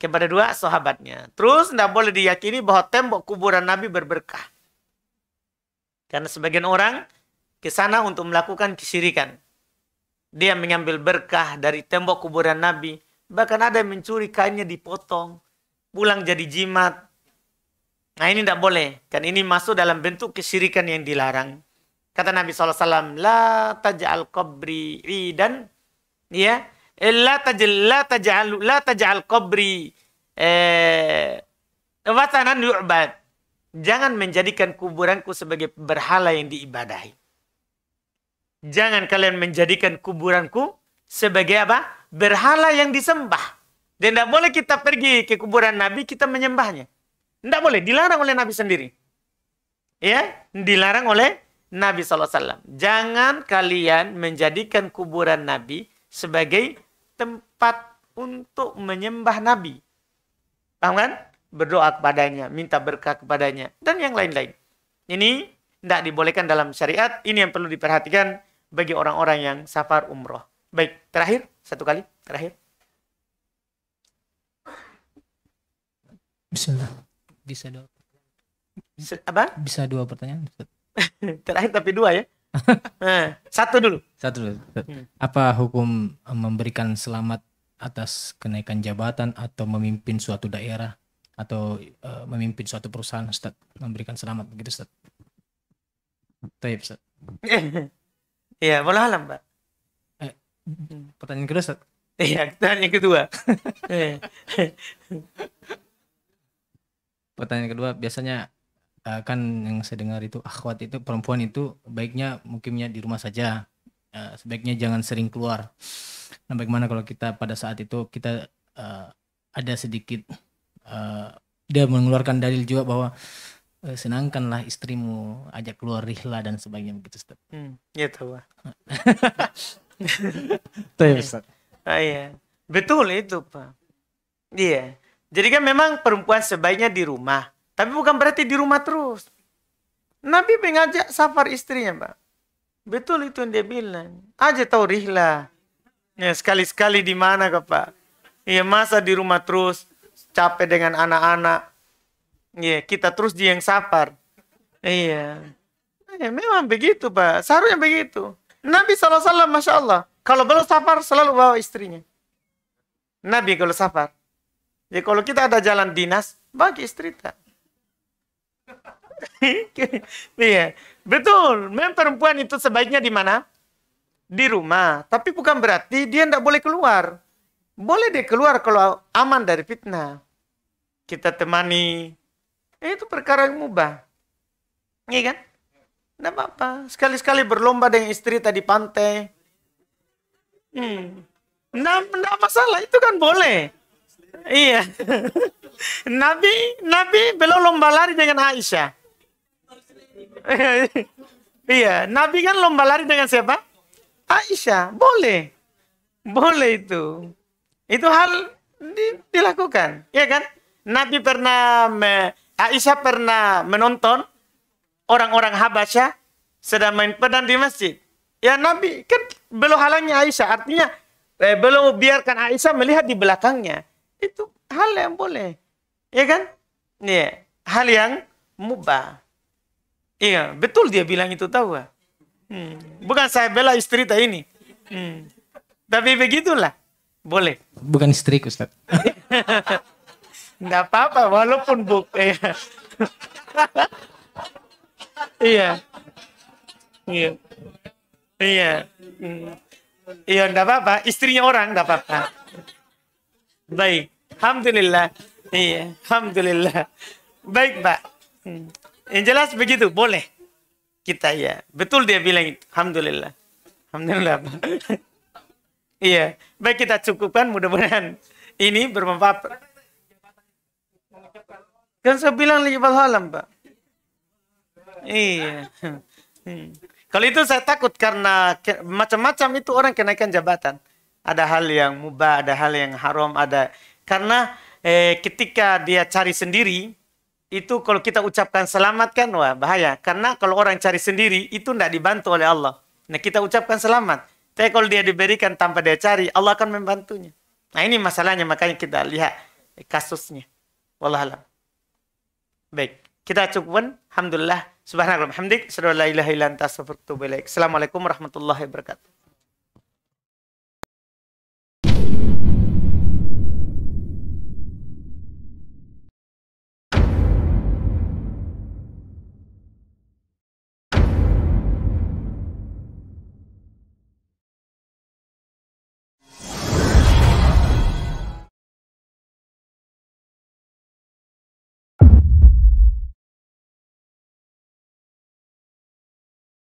kepada dua sahabatnya. Terus tidak boleh diyakini bahwa tembok kuburan Nabi berberkah. Karena sebagian orang ke sana untuk melakukan kesyirikan. Dia mengambil berkah dari tembok kuburan Nabi. Bahkan ada yang mencuri kainnya dipotong. Pulang jadi jimat. Nah ini tidak boleh. Kan ini masuk dalam bentuk kesyirikan yang dilarang. Kata Nabi SAW, La taj'al qabri'i dan, Ya, Eh, la tajal la tajal la tajal eh, watanan yu'bad. Jangan menjadikan kuburanku sebagai berhala yang diibadahi. Jangan kalian menjadikan kuburanku sebagai apa? Berhala yang disembah. Dan tidak boleh kita pergi ke kuburan Nabi, kita menyembahnya. Tidak boleh, dilarang oleh Nabi sendiri. Ya, dilarang oleh Nabi SAW. Jangan kalian menjadikan kuburan Nabi sebagai tempat untuk menyembah Nabi. Paham kan? Berdoa kepadanya, minta berkah kepadanya, dan yang lain-lain. Ini tidak dibolehkan dalam syariat. Ini yang perlu diperhatikan bagi orang-orang yang safar umroh. Baik, terakhir, satu kali, terakhir. Bismillah. Bisa dua. Bisa, apa? Bisa dua pertanyaan. [laughs] terakhir tapi dua ya. [laughs] Eh, satu dulu. Satu hmm. Apa hukum eh, memberikan selamat atas kenaikan jabatan atau memimpin suatu daerah atau uh, memimpin suatu perusahaan Ustaz memberikan selamat begitu Ustaz. Taib Ustaz. [laughs] Iya, boleh alam, Pak. Eh, hmm. pertanyaan kedua Ustaz. Iya, pertanyaan kedua. [laughs] Eh. pertanyaan kedua biasanya uh, kan yang saya dengar itu akhwat itu perempuan itu baiknya mungkinnya di rumah saja Eh, sebaiknya jangan sering keluar. Nah, bagaimana kalau kita pada saat itu kita uh, ada sedikit uh, dia mengeluarkan dalil juga bahwa senangkanlah istrimu, ajak keluar rihla dan sebagainya begitu, Ustaz. Hmm, ya tahu. Tuh ya, Ustaz. Ah, iya. Betul itu, Pak. Iya. Jadi kan memang perempuan sebaiknya di rumah, tapi bukan berarti di rumah terus. Nabi mengajak safar istrinya, Pak Betul itu yang dia bilang. Aja tau lah. Ya, sekali-sekali di mana kok Pak? Iya masa di rumah terus capek dengan anak-anak. Iya kita terus di yang sapar. Iya. Ya, memang begitu Pak. Seharusnya begitu. Nabi SAW Masya Allah. Kalau belum safar selalu bawa istrinya. Nabi kalau safar. ya kalau kita ada jalan dinas, bagi istri tak. [laughs] iya. Betul, memang perempuan itu sebaiknya di mana? Di rumah. Tapi bukan berarti dia tidak boleh keluar. Boleh dia keluar kalau aman dari fitnah. Kita temani. Eh, itu perkara yang mubah. Iya kan? Tidak apa-apa. Sekali-sekali berlomba dengan istri tadi pantai. Hmm. Nah, nah masalah itu kan boleh. Iya. [laughs] Nabi Nabi belum lomba lari dengan Aisyah. [laughs] iya, Nabi kan lomba lari dengan siapa? Aisyah. Boleh. Boleh itu. Itu hal di, dilakukan, ya kan? Nabi pernah me, Aisyah pernah menonton orang-orang Habasyah sedang main pedang di masjid. Ya Nabi kan belum halangnya Aisyah, artinya eh, belum biarkan Aisyah melihat di belakangnya. Itu hal yang boleh, ya kan? Nih, iya. hal yang mubah. Iya, betul dia bilang itu tahu. Hmm. Bukan saya bela istri tak ini. Hmm. Tapi begitulah. Boleh. Bukan istriku, Ustaz. Enggak [laughs] apa-apa walaupun buk. [laughs] Iya. iya. Iya. Iya. Hmm. Iya, enggak apa-apa. Istrinya orang enggak apa-apa. Baik. Alhamdulillah. Iya, alhamdulillah. Baik, Pak. Hmm. Yang jelas begitu, boleh. Kita ya. Betul dia bilang itu. Alhamdulillah. Alhamdulillah. [laughs] iya. Baik kita cukupkan mudah-mudahan ini bermanfaat. Kan saya bilang lagi halam, Pak. Iya. Hmm. Kalau itu saya takut karena macam-macam itu orang kenaikan jabatan. Ada hal yang mubah, ada hal yang haram, ada karena eh, ketika dia cari sendiri itu kalau kita ucapkan selamat kan wah bahaya karena kalau orang cari sendiri itu tidak dibantu oleh Allah. Nah kita ucapkan selamat, tapi kalau dia diberikan tanpa dia cari Allah akan membantunya. Nah ini masalahnya makanya kita lihat kasusnya. Wallahualam. Baik, kita cukupkan. Alhamdulillah. Subhanallah. Hamdik. Assalamualaikum warahmatullahi wabarakatuh.